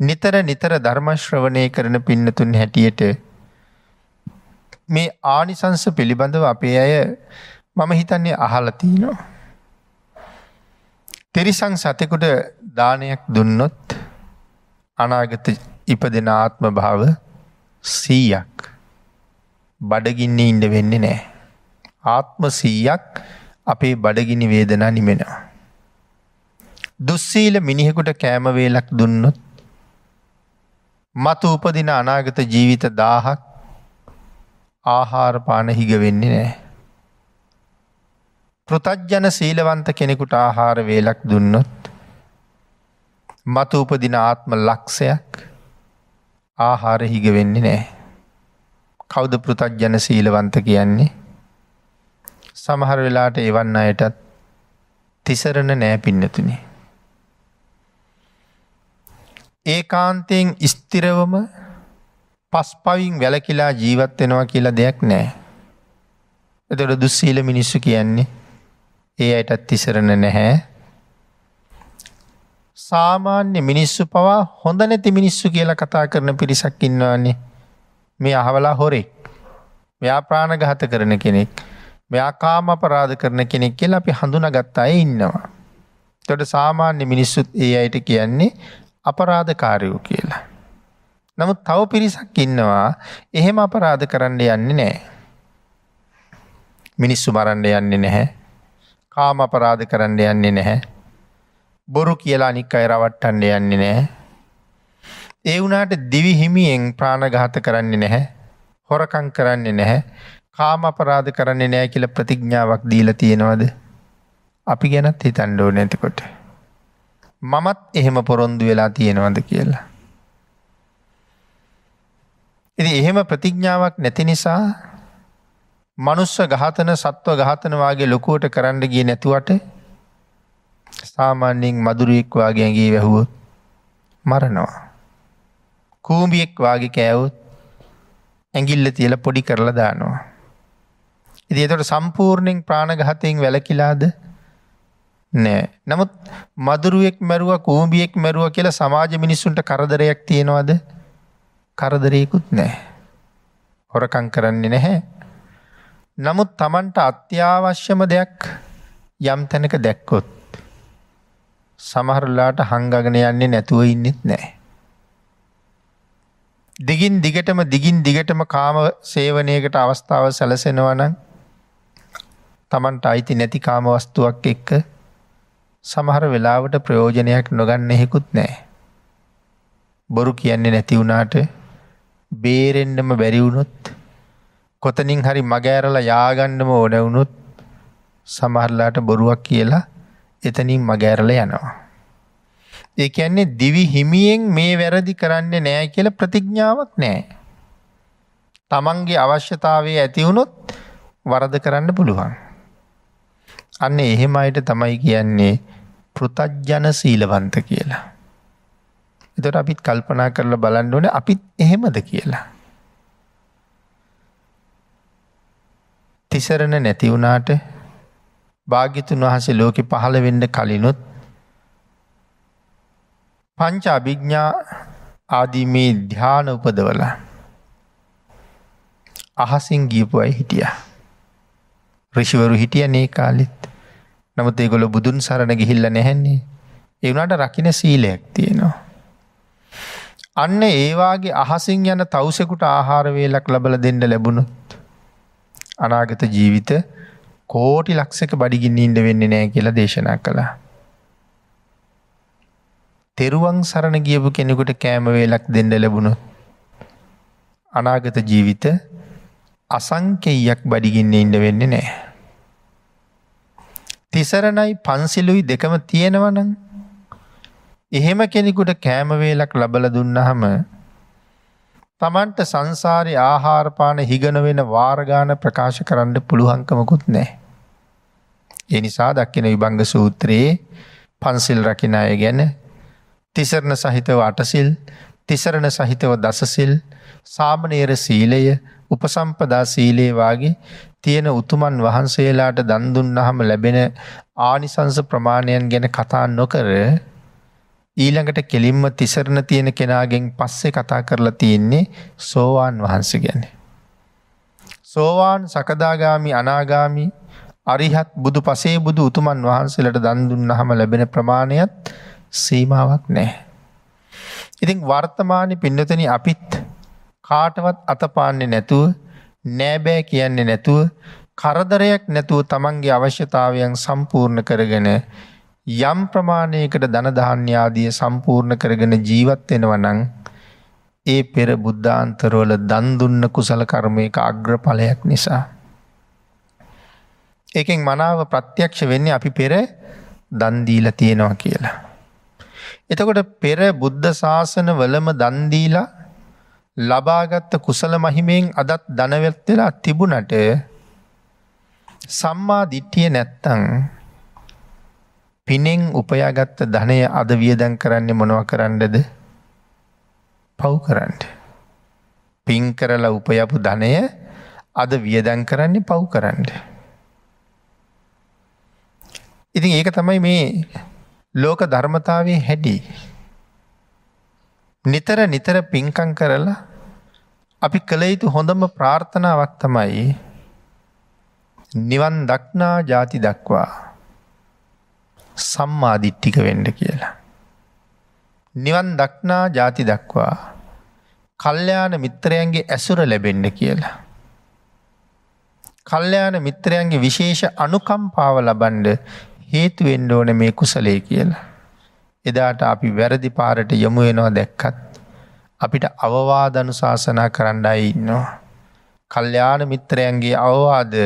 නිතර නිතර ධර්ම ශ්‍රවණය කරන පින්නතුන් හැටියට මේ ආනිසංස පිළිබඳව අපේ අය මම හිතන්නේ අහලා තිනවා. තිරිසන් සතෙකුට දානයක් දුන්නොත් අනාගත ඉපදෙන ආත්ම භාව සීයක් බඩගින්නේ ඉන්ඩ වෙන්න නෑ. ආත්ම සීයක් අපේ බඩගිනි වේදනා නිමෙනවා. දුස්සීල මිනිහෙකුට කෑමවේලක් දුන්නොත් මතු උපදින අනාගත ජීවිත දාහක් ආහාරපාන හිගවෙන්නේ නෑ. පෘතජ්ජන සීලවන්ත කෙනෙකුට ආහාර වේලක් දුන්නොත් මතු උපදින ආත්ම ලක්ෂයක් ආහාර හිග වෙන්නේ නෑ. කෞද පෘතජ්ජන සීලවන්ත කියන්නේ සමහර වෙලාට එවන්න අයටත් තිසරණ නෑ පින්නතුනේ. ඒ කාන්තයෙන් ස්තිරවම පස් පවින් වැලකිලා ජීවත් වෙනවා කියලා දෙයක් නෑ. එතොට දුස්සීල මිනිස්සු කියන්නේ ඒ අයටත් තිසරණ නැහැ. සාමාන්‍ය මිනිස්සු පවා හොඳ නැති මිනිස්සු කියලා කතා කරන පිරිසක් ඉන්නවාන්නේ. මේ අහවලා හොරෙක්. මෙයා ප්‍රාණඝාත කරන කෙනෙක්. මෙයා කාම අපරාධ කරන කෙනෙක් කියලා අපි හඳුනාගත් අය ඉන්නවා. එතකොට සාමාන්‍ය මිනිස්සුත් ඒ අයට කියන්නේ අපරාධකාරයෝ කියලා. නමුත් තව පිරිසක් ඉන්නවා එහෙම අපරාධ කරන්න යන්නේ නැහැ. මිනිස්සු මරන්න යන්නේ නැහැ. කාම අපරාධ කරන්න යන්නේ නැහැ. බොරු කියලා නික් අය රවට්ටන්න යන්නේ නැහැ. ඒ වුණාට දිවි හිමියෙන් ප්‍රාණඝාත කරන්නේ නැහැ. හොරකම් කරන්නේ නැහැ. කාම අපරාධ කරන්නේ නැහැ කියලා ප්‍රතිඥාවක් දීලා තියෙනවද? අපි ගැනත් හිතන්න ඕනේ එතකොට. මමත් එහෙම පොරොන්දු වෙලා තියෙනවද කියලා. ඉතින් එහෙම ප්‍රතිඥාවක් නැති නිසා මනුස්ස ගහතන සත්ව ගහතනවාගේ ලොකුවට කරන්න ගිය නැතිවට සාමාන්‍යෙන් මදුරුවෙක්වාගේ ඇගේ වැැහුවොත් මරනවා. කූඹියෙක්වාගේ කෑවුත් ඇගිල්ල තියල පොඩි කරලා දානවා. ඉති එතට සම්පූර්ණයෙන් ප්‍රාණගහතයෙන් වැලකිලාද නෑ. නමුත් මදුරුවෙක් මැරුව කූඹියෙක් මැරුව කියලා සමාජ මිනිස්සුන්ට කරදරයක් තියෙනවාද කරදරයකුත් නෑ. හොරකං කරන්නේ නැහැ. නමුත් තමන්ට අත්‍යවශ්‍යම දෙයක් යම් තැනක දැක්කොත්. සමහරලාට හංගගෙන යන්නේ නැතුව ඉන්නෙත් නෑ. දිගින් දිගටම දිගින් දිගටම කාම සේවනයකට අවස්ථාව සැලසෙනවනං තමන්ට අයිති නැති කාම වස්තුවක් එක්ක සමහර වෙලාවට ප්‍රයෝජනයක් නොගන්න එහෙකුත් නෑ. බොරු කියන්නේ නැති වුණාට බේරෙන්න්නම බැරිවුණොත් කොතනින් හරි මගෑරලා යාගණ්ඩම ඕන වුණුත් සමහරලාට බොරුවක් කියලා එතනින් මගෑරල යනවා. ඒකන්නේ දිවි හිමියෙන් මේ වැරදි කරන්න නෑ කියල ප්‍රතිඥ්ඥාවක් නෑ. තමන්ගේ අවශ්‍යතාවේ ඇතිවුණොත් වරද කරන්න පුළුවන්. අන්න එහෙම අයට තමයි කියන්නේ පෘතජ්ජන සීලවන්ත කියලා. එතොට අපිත් කල්පනා කරලා බලන්න ඕන අපිත් එහෙමද කියලා. තිසරණ නැති වුණාට භාගිතුන් වහසේ ලෝකෙ පහළ වෙන්න කලිනුත් පංච අභිඥ්ඥා ආදී මේ ධ්‍යාන උපදවල අහසින් ගියපුයි හිටිය. රිෂිවරු හිටිය නේ කාලිත් නමුත් ඒගොල බුදුන් සරණ ගිහිල්ල නැහැන්නේ එවුණට රකින සීලයක් තියෙනවා. අන්න ඒවාගේ අහසින් යන තවසෙකුට ආහාරවේලක් ලබල දෙන්න ලැබුණු අනාගත ජීවිත කෝටි ලක්සක බඩිගින්න ඉන්ඩ වෙන්න නෑ කියලා දේශනා කළා. තෙරුවන් සරණ ගියපු කෙනෙකුට කෑමවේලක් දෙන්න ලැබුණොත්. අනාගත ජීවිත අසංකෙයියක් බඩිගින්න ඉන්ඩ වෙන්න නෑ. තිසරණයි පන්සිලුයි දෙකම තියෙනවනන් එහෙම කෙනෙකුට කෑමවේලක් ලබල දුන්නහම තමන්ට සංසාරය ආහාරපාන හිගන වෙන වාර්ගාන ප්‍රකාශ කරන්න පුළුවන්කමකුත් නෑ. එනිසා දක්කින විභංග සූත්‍රයේ පන්සිල් රකින අය ගැන තිසරණ සහිතව අටසිල් තිසරණ සහිතව දසසිල් සාමනේර සීලය උපසම්පදා සීලේවාගේ තියෙන උතුමන් වහන්සේලාට දන්දුන්නහම ලැබෙන ආනිසංස ප්‍රමාණයන් ගැන කතා නොකර ඊළඟට කෙලින්ම තිසරණ තියෙන කෙනාගෙන් පස්සේ කතා කරලා තියෙන්නේ සෝවාන් වහන්සේ ගැන. සෝවාන් සකදාගාමි අනාගාමි අරිහත් බුදු පසේ බුදු උතුමන් වහන්සේලට දන් දුන්නහම ලැබෙන ප්‍රමාණයත් සීමාවක් නැහැ. ඉතින් වර්තමානයේ පින්නතනි අපිත් කාටවත් අතපාන්නේ නැතුව නෑ බෑ කියන්නේ නැතුව කරදරයක් නැතුව තමන්ගේ අවශ්‍යතාවයන් සම්පූර්ණ කරගෙන යම් ප්‍රමාණයකට ධන ධාන්‍ය ආදිය සම්පූර්ණ කරගෙන ජීවත් වෙනවා නම් ඒ පෙර බුද්ධාන්තරවල දන් දුන්න කුසල කර්මයක අග්‍රඵලයක් නිසා ඒකෙන් මනාව ප්‍රත්‍යක්ෂ වෙන්නේ අපි පෙර දන් දීලා තියෙනවා කියලා. එතකොට පෙර බුද්ධ ශාසනවලම දන් දීලා ලබාගත් කුසල මහිමෙන් අදත් ධනවත් වෙලා තිබුණට සම්මා දිට්ඨිය නැත්තම් පිනෙන් උපයාගත්ත ධනය අද වියදැන් කරන්නේ මොනව කරන්නද පව් කරන්න. පින් කරලා උපයපු ධනය අද වියදැන් කරන්නේ පව් කරන්න. ඉතින් ඒක තමයි මේ ලෝක ධර්මතාවේ හැඩි. නිතර නිතර පින්කං කරලා අපි කළ යුතු හොඳම ප්‍රාර්ථනාවක් තමයි නිවන් දක්නා ජාති දක්වා සම්මාධිට්ටික වෙන්ඩ කියලා. නිවන් දක්නා ජාති දක්වා කල්්‍යයාන මිත්‍රයන්ගේ ඇසුර ලැබෙන්ඩ කියලා. කල්්‍යයාන මිත්‍රයන්ගේ විශේෂ අනුකම්පාව ලබන්ඩ හේතුවෙන්ඩ ඕන මේ කුසලේ කියලා. එදාට අපි වැරදි පාරට යොමුුවෙනවා දැක්කත්. අපිට අවවාදනු ශාසනා කරණ්ඩයි ඉන්නවා. කල්්‍යයාන මිත්‍රයන්ගේ අවවාද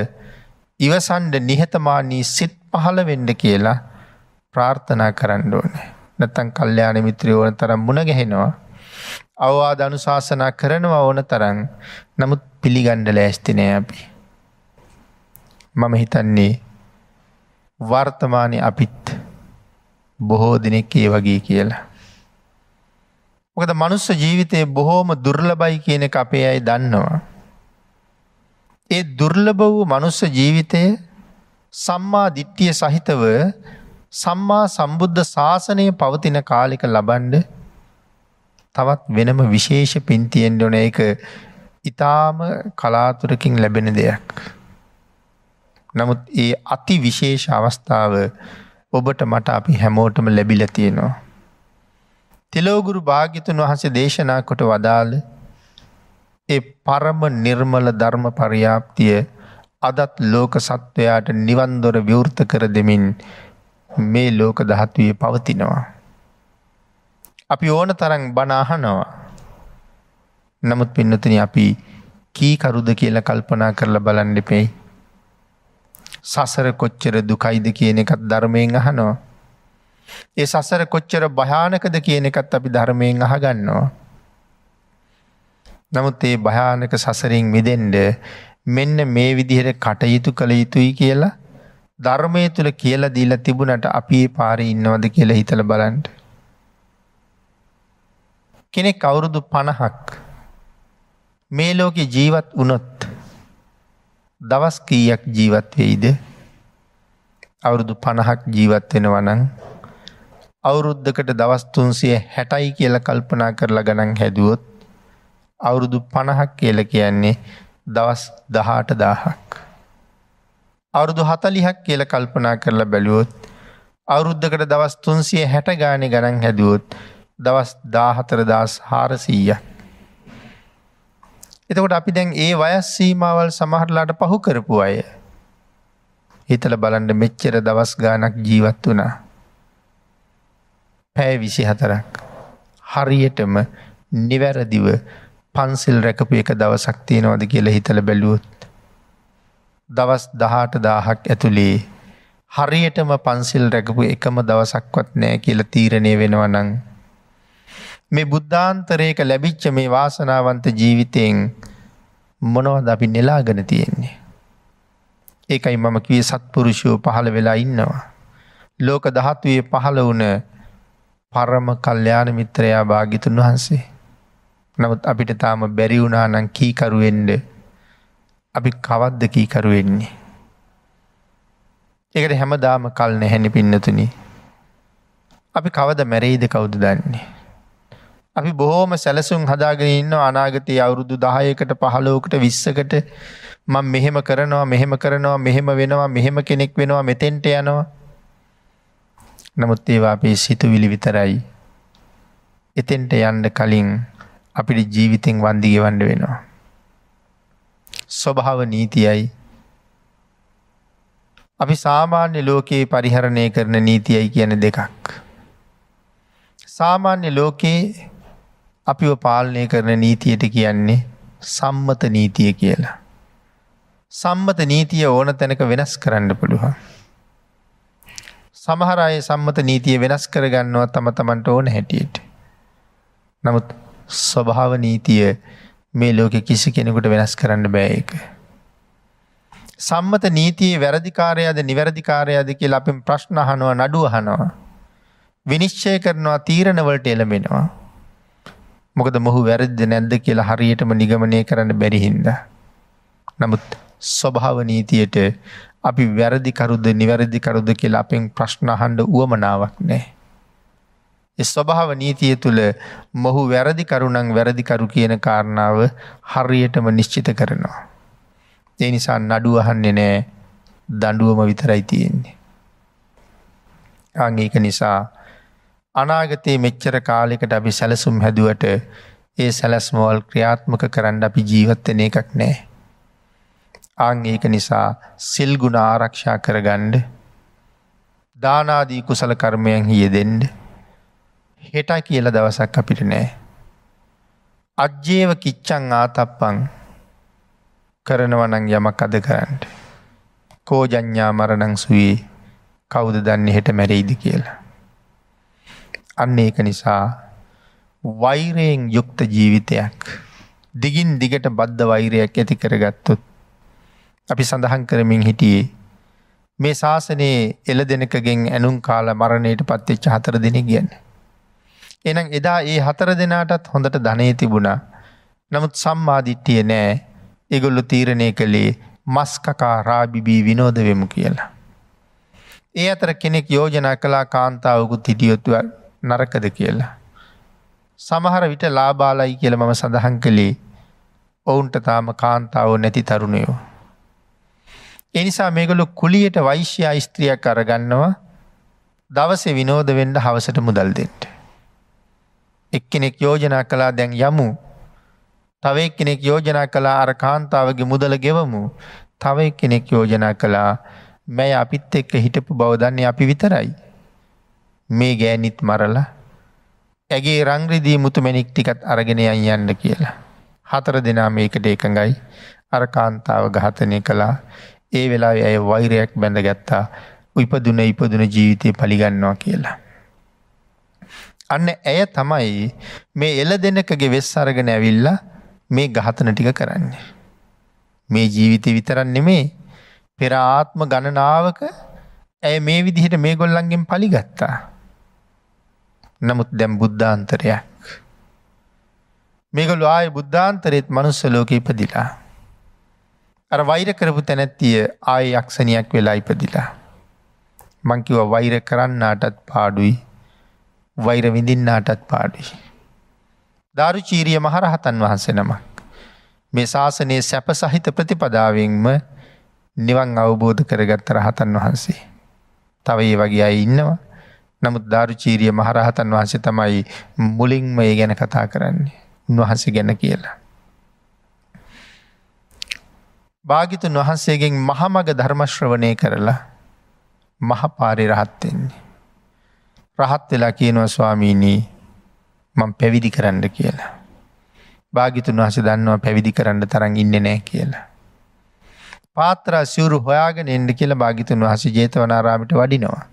ඉවසන්ඩ නිහතමානී සිත් පහළ වෙන්ඩ කියලා ප්‍රාර්ථනා කරන්න ඕනේ. නැත්තම් කල්යාණ මිත්‍රයෝ ඕන තරම් මුණ ගැහෙනවා. අවවාද අනුශාසනා කරනවා ඕන තරම්. නමුත් පිළිගන්න ලෑස්ති නෑ අපි. මම හිතන්නේ වර්තමානයේ අපිත් බොහෝ දිනෙක ඒ වගේ කියලා. මොකද මනුස්ස ජීවිතයේ බොහෝම දුර්ලභයි කියන එක අපේ අය දන්නවා. ඒ දුර්ලභ වූ මනුස්ස ජීවිතය සම්මා දිට්ඨිය සහිතව සම්මා සම්බුද්ධ ශාසනය පවතින කාලික ලබන්ඩ තවත් වෙනම විශේෂ පින්තියෙන්ඩොන එක ඉතාම කලාතුරකින් ලැබෙන දෙයක්. නමුත් ඒ අති විශේෂ අවස්ථාව ඔබට මට අපි හැමෝටම ලැබිල තියෙනවා. තෙලෝගුරු භාගිතුන් වහන්සේ දේශනා කොට වදාළ ඒ පරම නිර්මල ධර්ම පරියාප්තිය අදත් ලෝක සත්වයාට නිවන්දොර විවෘත කර දෙමින් මේ ලෝක දහත්වයේ පවතිනවා. අපි ඕන තරන් බනාහනවා. නමුත් පින්නතන අපි කීකරුද කියල කල්පනා කරලා බලන්න පෙයි. සසර කොච්චර දුකයිද කියන එකත් ධර්මයෙන් අහනවා. ඒ සසර කොච්චර භයානකද කියන එකත් අපි ධර්මයෙන් අහගන්නවා. නමුත් ඒ භයානක සසරින් මිදෙන්ඩ මෙන්න මේ විදිහට කටයුතු කළ යුතුයි කියලා ධර්මය තුළ කියලා දීලා තිබුණට අපි ඒ පාරේ ඉන්නවද කියලා හිතලා බලන්න. කෙනෙක් අවුරුදු 50ක් මේ ලෝකේ ජීවත් වුණොත් දවස් කීයක් ජීවත් වෙයිද? අවුරුදු 50ක් ජීවත් වෙනවා නම් අවුරුද්දකට දවස් 360යි කියලා කල්පනා කරලා ගණන් හැදුවොත් අවුරුදු 50ක් කියලා කියන්නේ දවස් 18000ක්. අවුරුදු හතලිහක් කියල කල්පනා කරලා බැලුවොත් අවුරුද්ධකට දවස් තුන්සිය හැට ගානය ගණන් හැදුවොත් දවස් දාහතරදස් හාරසීය. එතකොට අපි දැන් ඒ වයස් සීමාවල් සමහරලාට පහු කරපු අය. හිතල බලන්ඩ මෙච්චර දවස් ගානක් ජීවත් වනා. පැෑ විසි හතරක්. හරියටම නිවැරදිව පන්සිල් රැකපු එක දවසක් තියෙනවද කියලා හිතල බැලුවොත්. දවස් දහට දාහක් ඇතුළේ හරියටම පන්සිල් රැකපු එකම දවසක්වත් නෑ කියලා තීරණය වෙනවා නම් මේ බුද්ධාන්තරයක ලැබිච්ච මේ වාසනාවන්ත ජීවිතයෙන් මොනවද අපි නෙලාගෙන තියෙන්නේ ඒකයි මම කිව්වේ සත්පුරුෂයෝ පහළ වෙලා ඉන්නවා ලෝක ධාතුවේ පහළ වුණ පරම කල්යාණ මිත්‍රයා භාග්‍යතුන් වහන්සේ නමුත් අපිට තාම බැරි වුණා නම් කීකරු වෙන්නේ අපි කවද්දකීකරු වෙන්නේ. එකට හැමදාම කල් නැහැනි පින්නතුනි. අපි කවද මැරෙයිද කවුද දන්නේ. අපි බොහෝම සැලසුම් හදාගෙන ඉන්න අනාගතය අවුරුදු දහයකට පහලෝකට විස්සකට මං මෙහෙම කරනවා මෙහෙම කරනවා මෙහෙම වෙනවා මෙහෙම කෙනෙක් වෙනවා මෙතෙන්ට යනවා. නමුත් ඒවා අපේ සිතු විලි විතරයි. එතෙන්ට යන්න කලින් අපිට ජීවිතෙන් වන්දිගවන්න වෙනවා. ස්වභාව නීතියයි. අපි සාමාන්‍ය ලෝකයේ පරිහරණය කරන නීතියයි කියන දෙකක්. සාමාන්‍ය ලෝකයේ අපිව පාලනය කරන නීතියට කියන්නේ සම්මත නීතිය කියලා. සම්මත නීතිය ඕන තැනක වෙනස් කරන්න පුළුවන්. සමහර අය සම්මත නීතිය වෙනස් කරගන්නවා තම තමන්ට ඕන හැටියට. නමුත් ස්වභාව නීතිය මේ ලෝකෙ කිසි කෙනෙකුට වෙනස් කරන්න බෑ ඒක. සම්මත නීතියේ වැරදිකාරයද නිවැරදිකාරයද කියලා අපෙන් ප්‍රශ්න අහනවා නඩුව අහනවා. විනිශ්චය කරනවා තීරණ වලට එළඹෙනවා. මොකද මොහු වැරදිද නැද්ද කියලා හරියටම නිගමනය කරන්න බැරි හින්දා. නමුත් ස්වභාව නීතියට අපි වැරදිකරුද නිවැරදිකරුද කියලා අපෙන් ප්‍රශ්න අහන්න උවමනාවක් නැහැ. ස්වභාව නීතිය තුළ මොහු වැරදිකරුණං වැරදිකරු කියන කාරණාව හරියටම නිශ්චිත කරනවා. ඒ නිසා නඩුවහන්නේ නෑ දඩුවම විතරයි තියෙන්නේ. අංඒක නිසා අනාගතයේ මෙච්චර කාලෙකට අපි සැලසුම් හැදුවට ඒ සැලස්මෝල් ක්‍රියාත්මක කරන්න අපි ජීවත්වන එකක් නෑ. අං ඒක නිසා සිල්ගුණ ආරක්ෂා කරගණ්ඩ දානාදී කුසල කර්මයන් හිය දෙෙන්ඩ හෙටයි කියල දවසක් අපිට නෑ. අජ්ජේව කිච්චං ආතප්පං කරනවනං යමක් අද කරන්නට. කෝජඥා මරණං සුවී කවුද දන්න හෙට මැරෙයිද කියලා. අන්න ඒක නිසා වෛරයෙන් යුක්ත ජීවිතයක් දිගින් දිගට බද්ධ වෛරයක් ඇති කරගත්තොත් අපි සඳහන් කරමින් හිටියේ මේ ශාසනයේ එල දෙනකගෙන් ඇනුම් කාල මරණයට පත්වෙච්ච හතර දෙන ගැන්නේ එහෙනම් එදා ඒ හතර දෙනාටත් හොඳට ධනෙ තිබුණා. නමුත් සම්මාදිට්ඨිය නෑ. ඒගොල්ලෝ තීරණය කළේ මස් කකා රාබිබී විනෝද වෙමු කියලා. ඒ අතර කෙනෙක් යෝජනා කළා කාන්තාවකුත් හිටියොත් නරකද කියලා. සමහර විට ලාබාලයි කියලා මම සඳහන් කළේ ඔවුන්ට තාම කාන්තාව නැති තරුණයෝ. එනිසා මේගොලු කුලියට වෛශ්‍ය ස්ත්‍රියක් අරගන්නවා දවසේ විනෝද වෙන්න හවසට මුදල් දෙෙන්ට. එක්කෙනෙක් යෝජනා කළා දැන් යමු. තව එක්කෙනෙක් යෝජනා කළා අර කාන්තාවගේ මුදල ගෙවමු. තව එක්කෙනෙක් යෝජනා කළා මැය අපිත් එක්ක හිටපු බව දන්නේ අපි විතරයි. මේ ගෑනිත් මරලා ඇගේ රංග්‍රදී මුතුමැණික් ටිකත් අරගෙන යන් යන්න කියලා. හතර දෙනා මේකට එකඟයි. අර කාන්තාව ඝාතනය කළා. ඒ වෙලාවේ ඇය වෛරයක් බැඳගත්තා. උපදුන ඉපදුන ජීවිතේ පරිගන්නවා කියලා. අන්න ඇය තමයි මේ එල දෙනකගේ වෙස් අරගෙන ඇවිල්ලා මේ ගහතන ටික කරන්නේ. මේ ජීවිතය විතරන් නෙමේ පෙර ආත්ම ගණනාවක ඇය මේ විදිහට මේ ගොල්ලන්ගෙන් පලිගත්තා. නමුත් දැම් බුද්ධාන්තරයක්. මේගොලු ආය බුද්ධාන්තරයත් මනුස්සලෝක ඉපදිලා. අර වෛර කරපු තැනැත්තිය ආය යක්ෂණයක් වෙලා ඉපදිලා. මංකිව වෛර කරන්නාටත් පාඩුයි වෛර විඳින්නාටත් පාඩි. ධාරු චීරිය මහරහතන් වහන්සේ නමක්. මේ ශාසනයේ සැප සහිත ප්‍රතිපදාවෙන්ම නිවන් අවබෝධ කරගත්ත රහතන් වහන්සේ. තව ඒ වගේ අය ඉන්නවා. නමුත් ධාරු චීරිය මහරහතන් වහන්සේ තමයි මුලින්ම ඒ ගැන කතා කරන්නේ. උන්වහන්සේ ගැන කියලා. භාගිතුන් වහන්සේගෙන් මහමග ධර්මශ්‍රවනය කරලා මහපාරි රහත්වෙන්නේ. රහත් වෙලා කියනවා ස්වාමීනී මං පැවිදි කරන්න කියලා. භාගිතුන් වහස දන්නවා පැවිදි කරන්න තරන් ඉන්න නෑ කියලා. පාත්‍ර සිවරු හොයාගෙන එන්ඩ කියලා භාගිතුන් වහස ජේතවනාරාමිට වඩිනවා.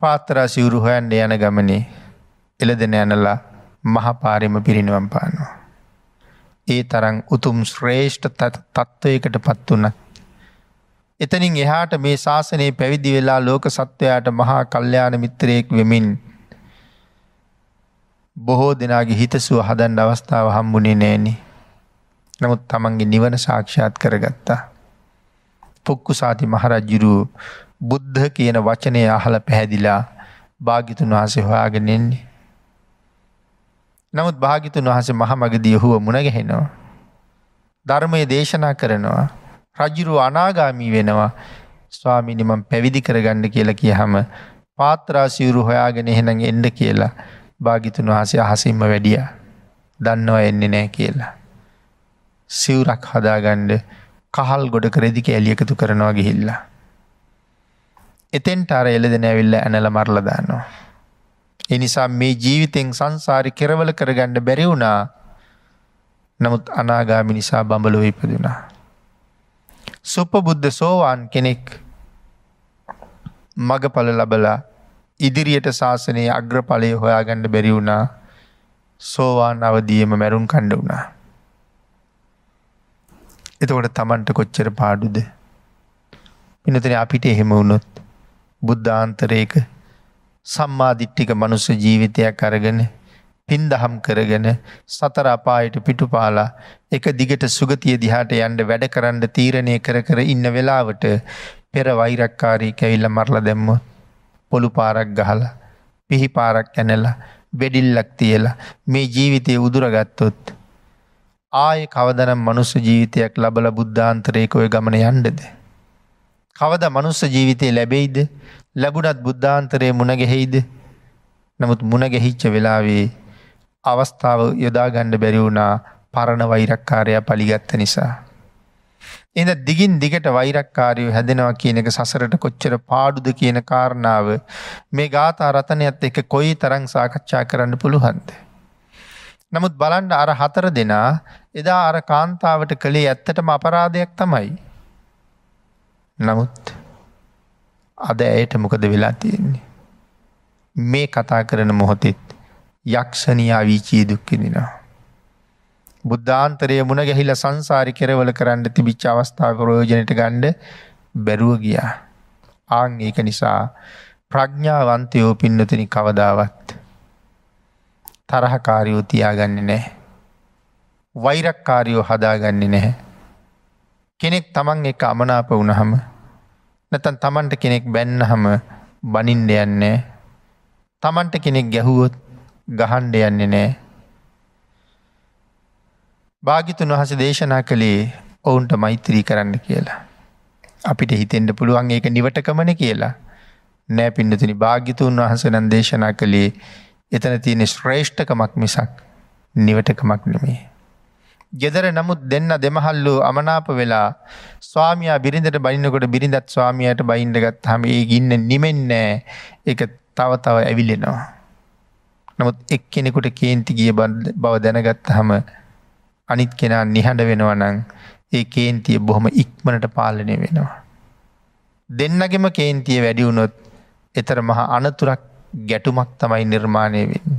පාත්‍ර සිවරු හොයන්ඩ යන ගමනේ එළදෙන යනලා මහපාරම පිරිනිවම් පානවා. ඒ තරං උතුම් ශ්‍රේෂ්ඨ තත්ත්වයකට පත් වනත් එතනින් එහාට මේ ශාසනයේ පැවිදි වෙලා ලෝක සත්වයාට මහා කල්යාණ මිත්‍රයෙක් වෙමින් බොහෝ දෙනාගේ හිතසුව හදන්න අවස්ථාව හම්බුනේ නෑනේ. නමුත් තමන්ගේ නිවන සාක්ෂාත් කරගත්තා. පොක්කුසාති මහරජ්ජුරු බුද්ධ කියන වචනය අහල පැහැදිලා භාගිතුන් වහසේ හොයාගෙන එන්නේ. නමුත් භාගිතුන් වහසේ මහමගදී ඔහුව මුණගැහෙනවා. ධර්මය දේශනා කරනවා. රජුරු අනාගාමී වෙනවා ස්වාමිනි මම පැවිදි කරගන්න කියලා කියහම පාත්‍රාසිවුරු හොයාගෙන එහෙනම් එන්න කියලා භාගිතුන් වහන්සේ අහසින්ම වැඩියා. දන්නව එන්නේ නෑ කියලා. සිවුරක් හදාගණ්ඩ කහල් ගොඩ කරදික එලියකතු කරනවා ගිහිල්ලා. එතෙන්ට අර එලද නැවිල්ල ඇනල මරලදානවා. එනිසා මේ ජීවිතෙන් සංසාරි කෙරවල කරගණ්ඩ බැරිවුණා නමුත් අනාගාමි නිසා බඹලොව ඉපදුනා. සුපබුද්ධ සෝවාන් කෙනෙක් මගඵල ලබලා ඉදිරියට ශාසනයේ අග්‍රඵලය හොයාගණ්ඩ බැරි වුණා සෝවාන් අවදියම මැරුම් කණ්ඩ වුණා. එතකොට තමන්ට කොච්චර පාඩුද. පිනතන අපිට එහෙම වුණොත් බුද්ධාන්තරයක සම්මාධිට්ටික මනුස්ස ජීවිතයක් අරගෙන පින්දහම් කරගෙන සතර අපායට පිටුපාලා එක දිගට සුගතිය දිහාට යන්ඩ වැඩ කරන්න තීරණය කර කර ඉන්න වෙලාවට පෙර වෛරක්කාරී කැවිල්ල මරල දෙම්ම පොළු පාරක් ගහල පිහි පාරක් ඇනලා බෙඩිල්ලක් තියලා මේ ජීවිතය උදුරගත්තොත් ආය කවදනම් මනුස්ස ජීවිතයක් ලබල බුද්ධාන්තරයක ඔය ගමන යන්ඩද. කවද මනුස්ස ජීවිතය ලැබෙයිද ලැබුණත් බුද්ධාන්තරය මුණගෙහෙයිද නමුත් මුණගෙහිච්ච වෙලාවේ අවස්ථාව යොදාගණ්ඩ බැරි වුණා පරණ වෛරක්කාරයා පලිගත්ත නිසා. එඳ දිගින් දිගට වෛරක්කාරයෝ හැදෙනවා කියන එක සසරට කොච්චර පාඩුද කියන කාරණාව මේ ගාථා රතනයත් එක කොයි තරං සාකච්ඡා කරන්න පුළුවන්ද. නමුත් බලන්ඩ අර හතර දෙනා එදා අර කාන්තාවට කළේ ඇත්තටම අපරාධයක් තමයි. නමුත් අද ඇයට මොකද වෙලා තියෙන්නේ. මේ කතා කරන මොහොතෙත් යක්ෂණයා වීචී දුක්කිදිනවා. බුද්ධාන්තරය මුණ ගැහිල සංසාරි කෙරවල කරන්න තිබිච්ච අවස්ථාකරෝජනයට ගණ්ඩ බැරුව ගියා. ආං ඒක නිසා ප්‍රඥාවන්තයෝ පින්නතිනි කවදාවත්. තරහකාරයෝ තියාගන්න නෑ. වෛරක්කාරයෝ හදාගන්නේ නැහැ. කෙනෙක් තමන් එක අමනාප වුණහම නැතන් තමන්ට කෙනෙක් බැන්නහම බනින්ඩ යන්නේ තමන්ට කෙනෙක් ගැහුවොත් ගහන්ඩ යන්නේ නෑ. භාගිතුන් වහස දේශනා කළේ ඔවුන්ට මෛත්‍රී කරන්න කියලා. අපිට හිතෙන්ට පුළුවන් ඒක නිවටකමන කියලා. නෑ පින්නතිනි භාගිතුන් වහසනන් දේශනා කළේ එතන තියෙන ශ්‍රේෂ්ඨකමක් මිසක් නිවටකමක් නෙමේ. ගෙදර නමුත් දෙන්න දෙමහල්ලෝ අමනාප වෙලා ස්වාමයා බිරිඳට බයින්නකොට බිරිඳත් ස්වාමියයට බයින්ඩගත් හම ඒ ගින්න නිමෙන්නෑ එක තව තව ඇවිලෙනවා. නමුත් එක්කෙනෙකුට කේන්ති ගිය බව දැනගත්තහම අනිත් කෙනා නිහඬ වෙනවා නම් ඒ කේන්තිය බොහොම ඉක්මනට පාලනය වෙනවා. දෙන්නගෙම කේන්තිය වැඩි වුණොත් එතර මහා අනතුරක් ගැටුමක් තමයි නිර්මාණය වෙන්නේ.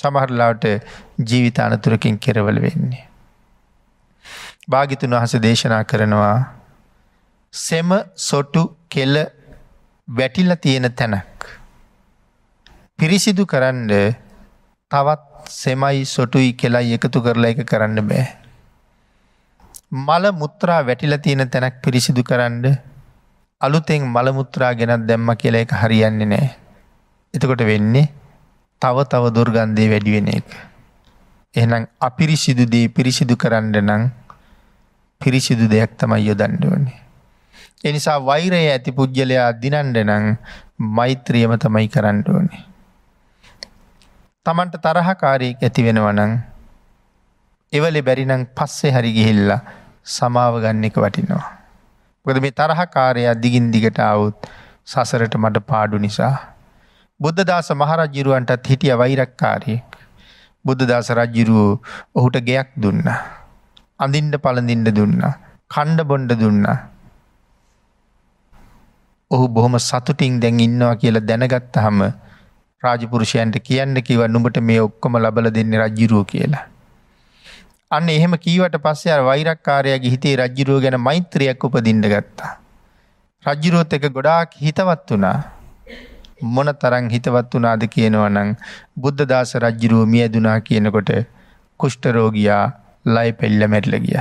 සමහරලාට ජීවිත අනතුරකින් කෙරවල වෙන්නේ. භාගිතුන් වහස දේශනා කරනවා සෙම සොටු කෙල වැටිල තියෙන තැනක්. පිරිසිදු කරන්න තවත් සෙමයි සොටුයි කෙලයි එකතු කරලා එක කරන්න බෑ. මල මුත්‍රා වැටිල තියෙන තැනක් පිරිසිදු කරන්න අලුතෙන් මලමුත්‍රා ගෙනත් දැම්ම කියලා එක හරියන්නේ නෑ. එතකොට වෙන්නේ තව තව දුර්ගන්ධය වැඩිවෙන එක. එහෙනම් අපිරිසිදු දේ පිරිසිදු කරන්න නම් පිරිසිදු දෙයක් තමයි යොදන්න ඕනේ. එනිසා වෛරය ඇති පුද්ගලයා දිනන්න නම් මෛත්‍රියම තමයි කරන්න ඕනේ. තමන්ට තරහකාරයෙක් ඇති වෙනවනං එවලෙ බැරිනං පස්සේ හරි ගිහිල්ලා සමාව ගන්න එක වටිනවා. ගොද මේ තරහකාරයා දිගින් දිගට අවුත් සසරට මට පාඩු නිසා. බුද්ධදාස මහරජ්ජිරුවන්ටත් හිටිය වෛරක්කාරයෙක්. බුද්ධදාස රජ්ජිරුවෝ ඔහුට ගෙයක් දුන්න. අඳින්ට පලඳින්ට දුන්න. කණ්ඩ බොන්්ඩ දුන්න. ඔහු බොහොම සතුටින් දැන් ඉන්නවා කියලා දැනගත්ත හම රාජපුරුෂයන්ට කියන්න කිව නුඹට මේ ඔක්කොම ලබල දෙන්න රජ්ජිරුව කියලා. අන්න එහෙම කීවට පස්සේ අර වෛරක්කාරයාගේ හිතේ රජ්ජිරුව ගැන මෛත්‍රයක් උපදින්න ගත්තා. රජ්ජිරුවත් එක ගොඩාක් හිතවත් වුණා. මොන තරං හිතවත් වනාද කියනවනං බුද්ධ දාස රජ්ජිරුව මියදුනා කියනකොට කුෂ්ටරෝගයා ලයි පෙල්ල මැටල ගිය.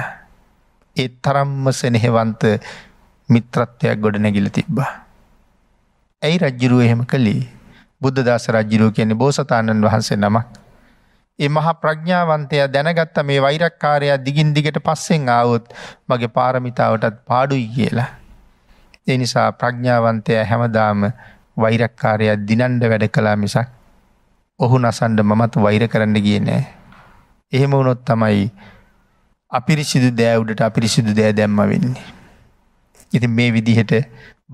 ඒ තරම්ම සෙනෙහෙවන්ත මිත්‍රත්වයක් ගොඩ නැගිල තිබ්බා. ඇයි රජ්ජිරුව එහෙම කළේ බුද්ධදාස රජ්ජිරුව කියන්නේ බෝසතාණන් වහන්සේ නම. ඒ මහා ප්‍රඥාවන්තයා දැනගත්ත මේ වෛරක්කාරයා දිගින් දිගට පස්සෙන් ආවොත් මගේ පාරමිතාවටත් පාඩුයි කියලා. ඒ නිසා ප්‍රඥාවන්තයා හැමදාම වෛරක්කාරයා දිනන්ඩ වැඩ කලා මිසක් ඔහු නසන්ඩ මමත් වෛර කරන්න ගිය නෑ. එහෙම වුණොත් තමයි අපිරිසිදු දෑවුඩට අපිරිසිදු දෑ දැම්ම වෙන්නේ. ඉති මේ විදිහට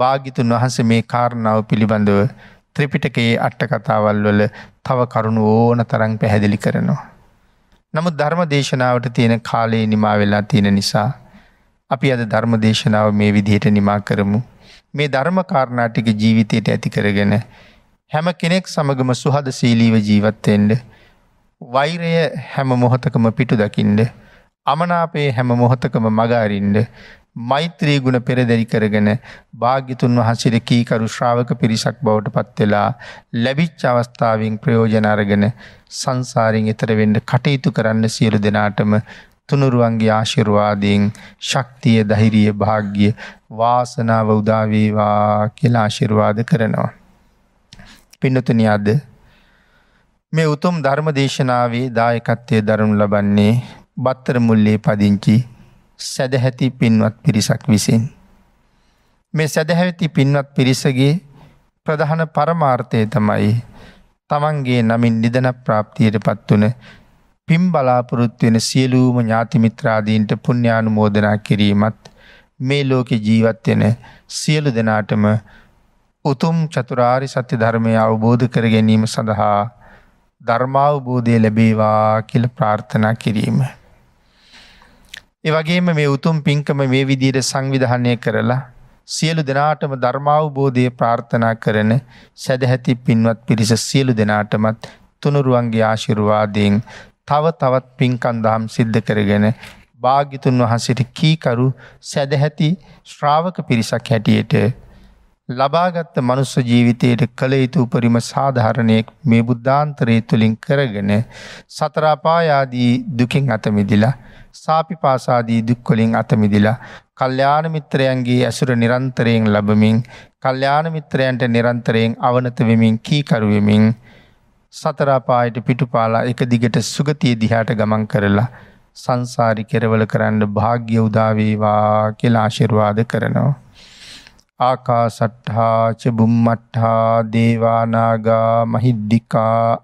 භාගිතුන් වහන්ස මේ කාරණාව පිළිබඳව ත්‍රිපිටකයේ අට්ට කතාවල් වල තව කරුණු ඕන තරම් පැහැදිලි කරනවා. නමුත් ධර්ම දේශනාවට තියෙන කාලයේ නිමා වෙලා තියෙන නිසා අපි අද ධර්ම දේශනාව මේ විදිහට නිමා කරමු. මේ ධර්මකාරණාටික ජීවිතයට ඇති කරගෙන හැම කෙනෙක් සමගම සුහද සීලීව ජීවත්තෙන්ට වෛරය හැම මොහොතකම පිටු දකිින්ඩ අමනාපේ හැම මොහොතකම මගාරින්ඩ මෛත්‍රී ගුණ පෙරදරි කරගෙන භාග්‍යතුන් වහන්සේ කීකරු ශ්‍රාවක පිරිසක් බවට පත් වෙලා ලැබිච්ච අවස්ථාවෙන් ප්‍රයෝජන අරගෙන සංසාරයෙන් එතර වෙන්න කටයුතු කරන්න සියලු දෙනාටම තුනුරුවන්ගේ ආශිර්වාදයෙන් ශක්තිය ධෛර්යය භාග්‍ය වාසනාව උදා වේවා කියලා ආශිර්වාද කරනවා. පින්නතුනි අද මේ උතුම් ධර්ම දේශනාවේ දායකත්වයේ දරනු ලබන්නේ බත්තර මුල්ලේ පදිංචි සැදැහැති පින්වත් පිරිසක් විසින්. මේ සැදැහැති පින්වත් පිරිසගේ ප්‍රධාන පරමාර්ථය තමයි තමන්ගේ නමින් නිදන ප්‍රාප්තියට පත්වන පින් බලාපොරොත්වෙන සියලූම ඥාතිමිත්‍රාදීන්ට පුුණ්‍යානුමෝදනා කිරීමත් මේ ලෝකෙ ජීවත්වෙන සියලු දෙනාටම උතුම් චතුරාරි සත්‍ය ධර්මය අවබෝධ කර ගැනීම සඳහා ධර්මාවබෝධය ලැබේවා කියල ප්‍රාර්ථනා කිරීම. එවගේම මේ උතුම් පින්කම මේ විදියට සංවිධානය කරලා සියලු දෙනාටම ධර්මාවබෝධය ප්‍රාර්ථනා කරන සැදැහැති පින්වත් පිරිස සියලු දෙනාටමත් තුනුරුවන්ගේ ආශිර්වාදයෙන් තව තවත් පින්කම් දහම් සිද්ධ කරගෙන භාග්‍යතුන් වහන්සේට කීකරු සැදැහැති ශ්‍රාවක පිරිසක් හැටියට ලබාගත් මනුස්ස ජීවිතයට කළ යුතු උපරිම සාධාරණයක් මේ බුද්ධාන්තරය තුලින් කරගෙන සතර අපාය ආදී දුකෙන් අත මිදලා සාපිපාසාදී දුක්වලින් අත මිදිලා කල්යාණ මිත්‍රයන්ගේ ඇසුර නිරන්තරයෙන් ලැබමින් කල්යාණ මිත්‍රයන්ට නිරන්තරයෙන් අවනත වෙමින් කීකරු වෙමින් සතර පායට පිටුපාලා එක දිගට සුගතිය දිහාට ගමන් කරලා සංසාරි කෙරවල කරන්න වාග්ය උදා වේවා කියලා ආශිර්වාද කරනවා. ආකාසට්ඨා ච බුම්මට්ඨා දේවා නාග මහිද්దికා